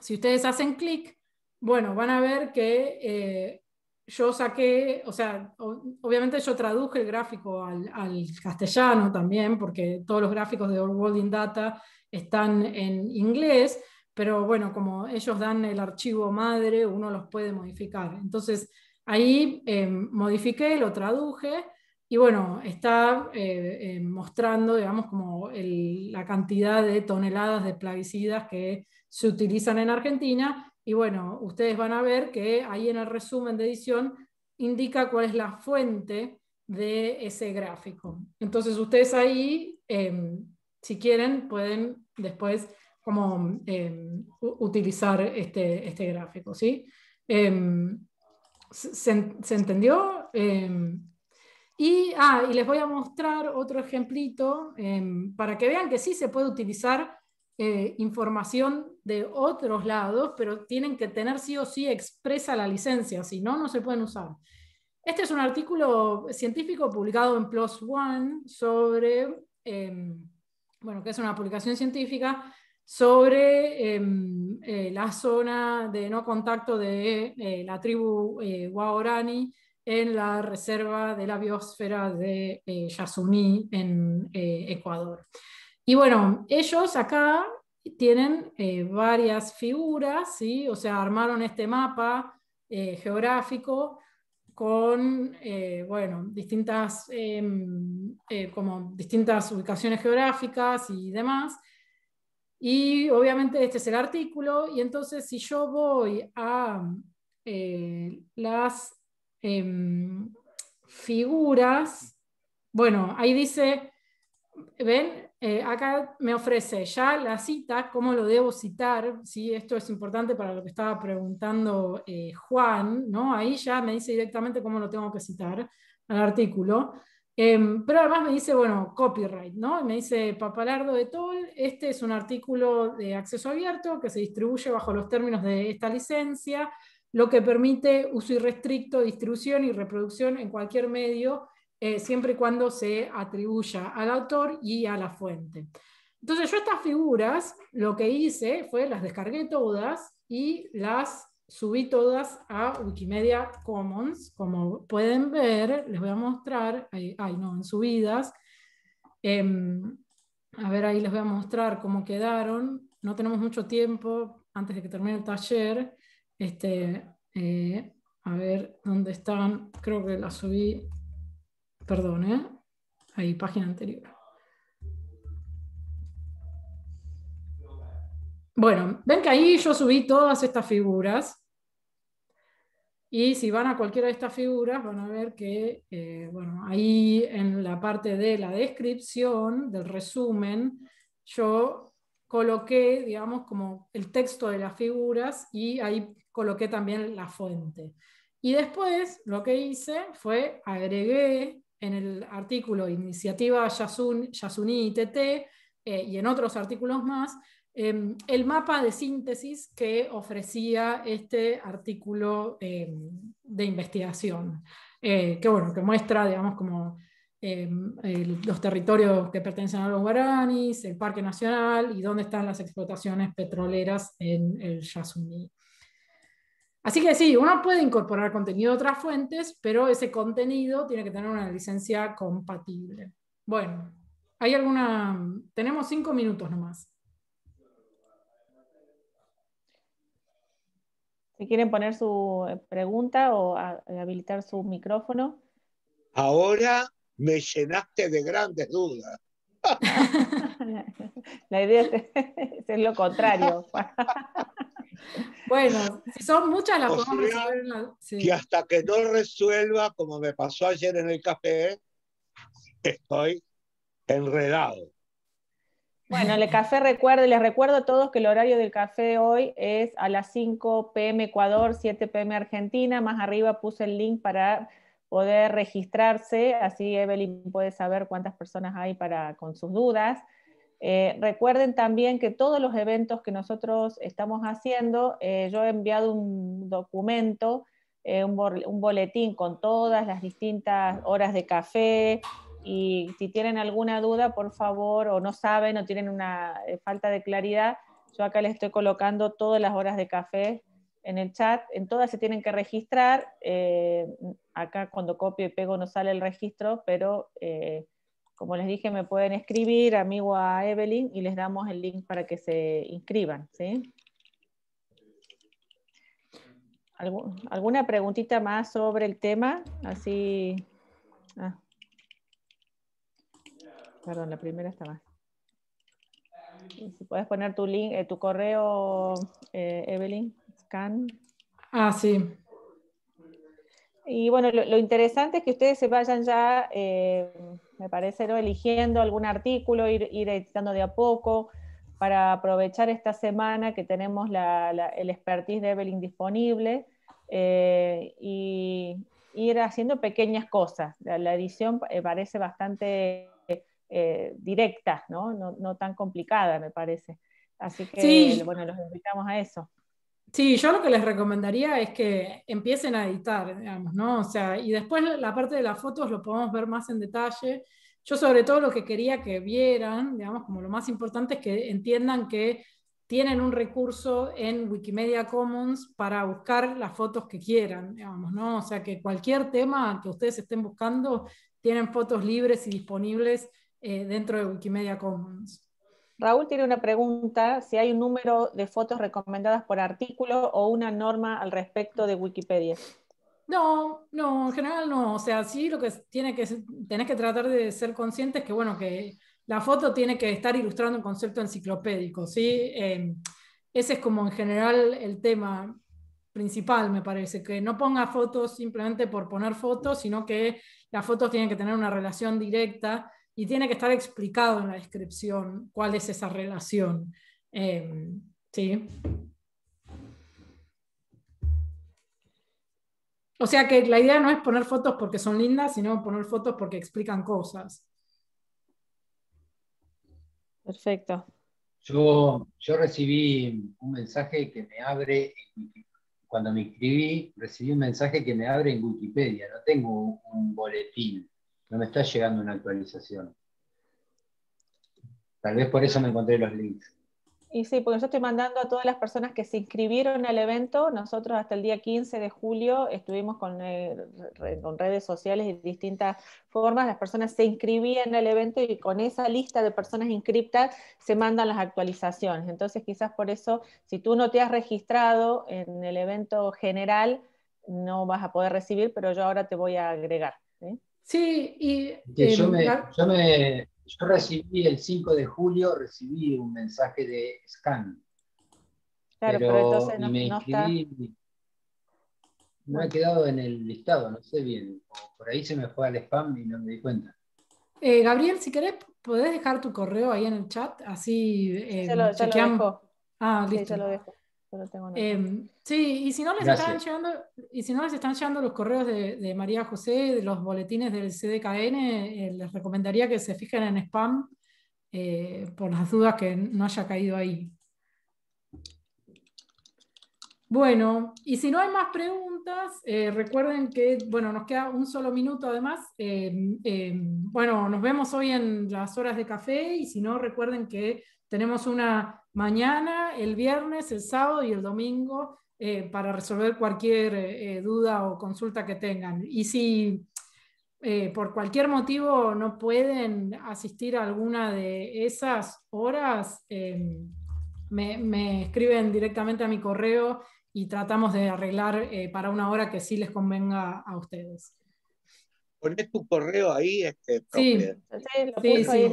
Speaker 1: si ustedes hacen clic, bueno, van a ver que eh, yo saqué, o sea, obviamente yo traduje el gráfico al, al, castellano también, porque todos los gráficos de World in Data están en inglés, pero bueno, como ellos dan el archivo madre, uno los puede modificar. Entonces, ahí eh, modifiqué, lo traduje y bueno, está eh, eh, mostrando, digamos, como la cantidad de toneladas de plaguicidas que se utilizan en Argentina. Y bueno, ustedes van a ver que ahí en el resumen de edición indica cuál es la fuente de ese gráfico. Entonces ustedes ahí, si quieren, pueden después cómo em, utilizar este, este, gráfico. ¿sí? Em, ¿se, entendió? Em, y, ah, y les voy a mostrar otro ejemplito para que vean que sí se puede utilizar eh, información de otros lados, pero tienen que tener sí o sí expresa la licencia, si no, no se pueden usar. Este es un artículo científico publicado en PLOS ONE sobre bueno, que es una publicación científica sobre em, eh, la zona de no contacto de eh, la tribu Waorani eh, en la reserva de la biosfera de Yasuní en Ecuador. Y bueno, ellos acá tienen varias figuras, o sea, armaron este mapa geográfico con eh, bueno, distintas, em, eh, como distintas ubicaciones geográficas y demás. Y obviamente este es el artículo, y entonces si yo voy a eh, las em, figuras, bueno, ahí dice, ven, eh, acá me ofrece ya la cita, cómo lo debo citar, si esto es importante para lo que estaba preguntando eh, Juan, ¿no? ahí ya me dice directamente cómo lo tengo que citar al artículo, em, pero además me dice, bueno, copyright, ¿no? me dice Papalardo de Tol, este es un artículo de acceso abierto que se distribuye bajo los términos de esta licencia, lo que permite uso irrestricto, distribución y reproducción en cualquier medio eh, siempre y cuando se atribuya al autor y a la fuente. Entonces yo estas figuras lo que hice fue las descargué todas y las subí todas a Wikimedia Commons. Como pueden ver, les voy a mostrar, ay, no, en subidas. Em, a ver, ahí les voy a mostrar cómo quedaron. No tenemos mucho tiempo antes de que termine el taller. Este, eh, a ver dónde están. Creo que las subí Perdón, ¿eh? Ahí, página anterior. Bueno, ven que ahí yo subí todas estas figuras. Y si van a cualquiera de estas figuras, van a ver que, eh, bueno, ahí en la parte de la descripción, del resumen, yo coloqué, digamos, como el texto de las figuras y ahí coloqué también la fuente. Y después lo que hice fue agregué en el artículo Iniciativa Yasuní ITT eh, y en otros artículos más, em, el mapa de síntesis que ofrecía este artículo em, de investigación, eh, que, bueno, que muestra, digamos, em, los territorios que pertenecen a los guaranis, el Parque Nacional y dónde están las explotaciones petroleras en el Yasuní. Así que sí, uno puede incorporar contenido de otras fuentes, pero ese contenido tiene que tener una licencia compatible. Bueno, hay alguna...
Speaker 3: Tenemos cinco minutos nomás. Si quieren poner su eh, pregunta o ah, eh, habilitar su micrófono.
Speaker 4: Ahora me llenaste de grandes dudas.
Speaker 3: La idea es, es lo contrario. Bueno, son
Speaker 1: muchas las cosas.
Speaker 3: Y hasta que no resuelva, como
Speaker 4: me pasó ayer en el café, estoy enredado.
Speaker 3: Bueno, el café recuerde, les recuerdo a todos que el horario del café hoy es a las 5 pm Ecuador, 7 pm Argentina. Más arriba puse el link para poder registrarse, así Evelyn puede saber cuántas personas hay para, con sus dudas. Eh, recuerden también que todos los eventos que nosotros estamos haciendo, eh, yo he enviado un documento, eh, un, un, boletín con todas las distintas horas de café y si tienen alguna duda, por favor, o no saben o tienen una falta de claridad, yo acá les estoy colocando todas las horas de café en el chat, en todas se tienen que registrar, acá cuando copio y pego no sale el registro, pero como les dije, me pueden escribir amigo a Evelyn y les damos el link para que se inscriban. ¿Alguna preguntita más sobre el tema? Así. Ah. Perdón, la primera está más. Si puedes poner tu link, eh, tu correo, eh, Evelyn, scan. Ah, sí. Y bueno, lo, interesante es que ustedes se vayan ya eh, me parece, ¿no? eligiendo algún artículo, ir, editando de a poco, para aprovechar esta semana que tenemos el expertise de Evelyn disponible eh, y ir haciendo pequeñas cosas. La, edición eh, parece bastante eh, directa, ¿no? tan complicada, me parece. Así que, bueno, los invitamos a eso.
Speaker 1: Sí, yo lo que les recomendaría es que empiecen a editar, digamos, ¿no? O sea, y después la parte de las fotos lo podemos ver más en detalle. Yo sobre todo lo que quería que vieran, digamos, como lo más importante es que entiendan que tienen un recurso en Wikimedia Commons para buscar las fotos que quieran, digamos, ¿no? O sea, que cualquier tema que ustedes estén buscando, tienen fotos libres y disponibles eh, dentro de Wikimedia
Speaker 3: Commons. Raúl tiene una pregunta, si hay un número de fotos recomendadas por artículo o una norma al respecto de Wikipedia.
Speaker 1: No, no, en general no. O sea, sí lo que, tiene que tenés que tratar de ser es que, bueno, que la foto tiene que estar ilustrando un concepto enciclopédico, ¿sí? Em, ese es como en general el tema principal, me parece, que no ponga fotos simplemente por poner fotos, sino que las fotos tienen que tener una relación directa y tiene que estar explicado en la descripción cuál es esa relación. Eh, ¿sí? O sea que la idea no es poner fotos porque son lindas, sino poner fotos porque explican cosas. Perfecto.
Speaker 4: Yo, yo recibí un mensaje que me abre, cuando me inscribí, recibí un mensaje que me abre en Wikipedia, no tengo un boletín. No me está llegando una actualización. Tal vez por eso me encontré los links.
Speaker 3: Y sí, porque yo estoy mandando a todas las personas que se inscribieron al evento. Nosotros hasta el día 15 de julio estuvimos eh, con, redes sociales y distintas formas. Las personas se inscribían al evento y con esa lista de personas inscriptas se mandan las actualizaciones. Entonces quizás por eso, si tú no te has registrado en el evento general, no vas a poder recibir, pero yo ahora te voy a agregar. Sí, y... yo,
Speaker 4: recibí el 5 de julio, recibí un mensaje de Scan. Claro, pero, entonces no, me inscribí, no he quedado en el listado, no sé bien. Por ahí se me fue al spam y no me di cuenta.
Speaker 1: Eh, Gabriel, si querés, podés dejar tu correo ahí en el chat, así eh, lo, dejo. Ah, listo. lo dejo. Em, sí, y si, no les están llegando, y si no les están llegando los correos de, María José, de los boletines del CDKN, eh, les recomendaría que se fijen en spam eh, por las dudas que no haya caído ahí. Bueno, y si no hay más preguntas, eh, recuerden que, bueno, nos queda un solo minuto además. Em, em, bueno, nos vemos hoy en las horas de café y si no, recuerden que tenemos una mañana, el viernes, el sábado y el domingo eh, para resolver cualquier eh, duda o consulta que tengan. Y si eh, por cualquier motivo no pueden asistir a alguna de esas horas, em, me, escriben directamente a mi correo y tratamos de arreglar para una hora que sí les convenga a ustedes.
Speaker 4: Ponés tu correo ahí, este, sí,
Speaker 3: sí, sí,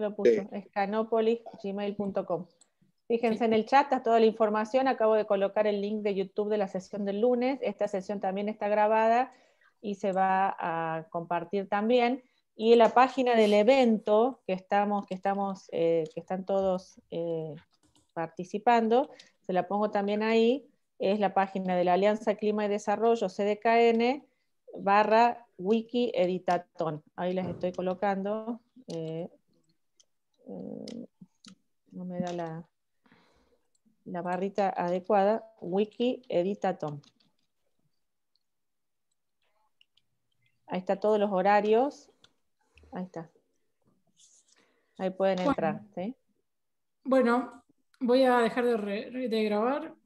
Speaker 3: lo puso, escanopolisgmail.com. Fíjense en el chat, está toda la información. Acabo de colocar el link de YouTube de la sesión del lunes. Esta sesión también está grabada y se va a compartir también. Y la página del evento que estamos, que estamos, eh, que están todos eh, participando, se la pongo también ahí. Es la página de la Alianza Clima y Desarrollo, CDKN, barra wiki editatón. Ahí les estoy colocando. Eh, Mm, no me da la, barrita adecuada, wiki edita Tom. Ahí está todos los horarios. Ahí está. Ahí pueden entrar.
Speaker 1: Bueno, voy a dejar de grabar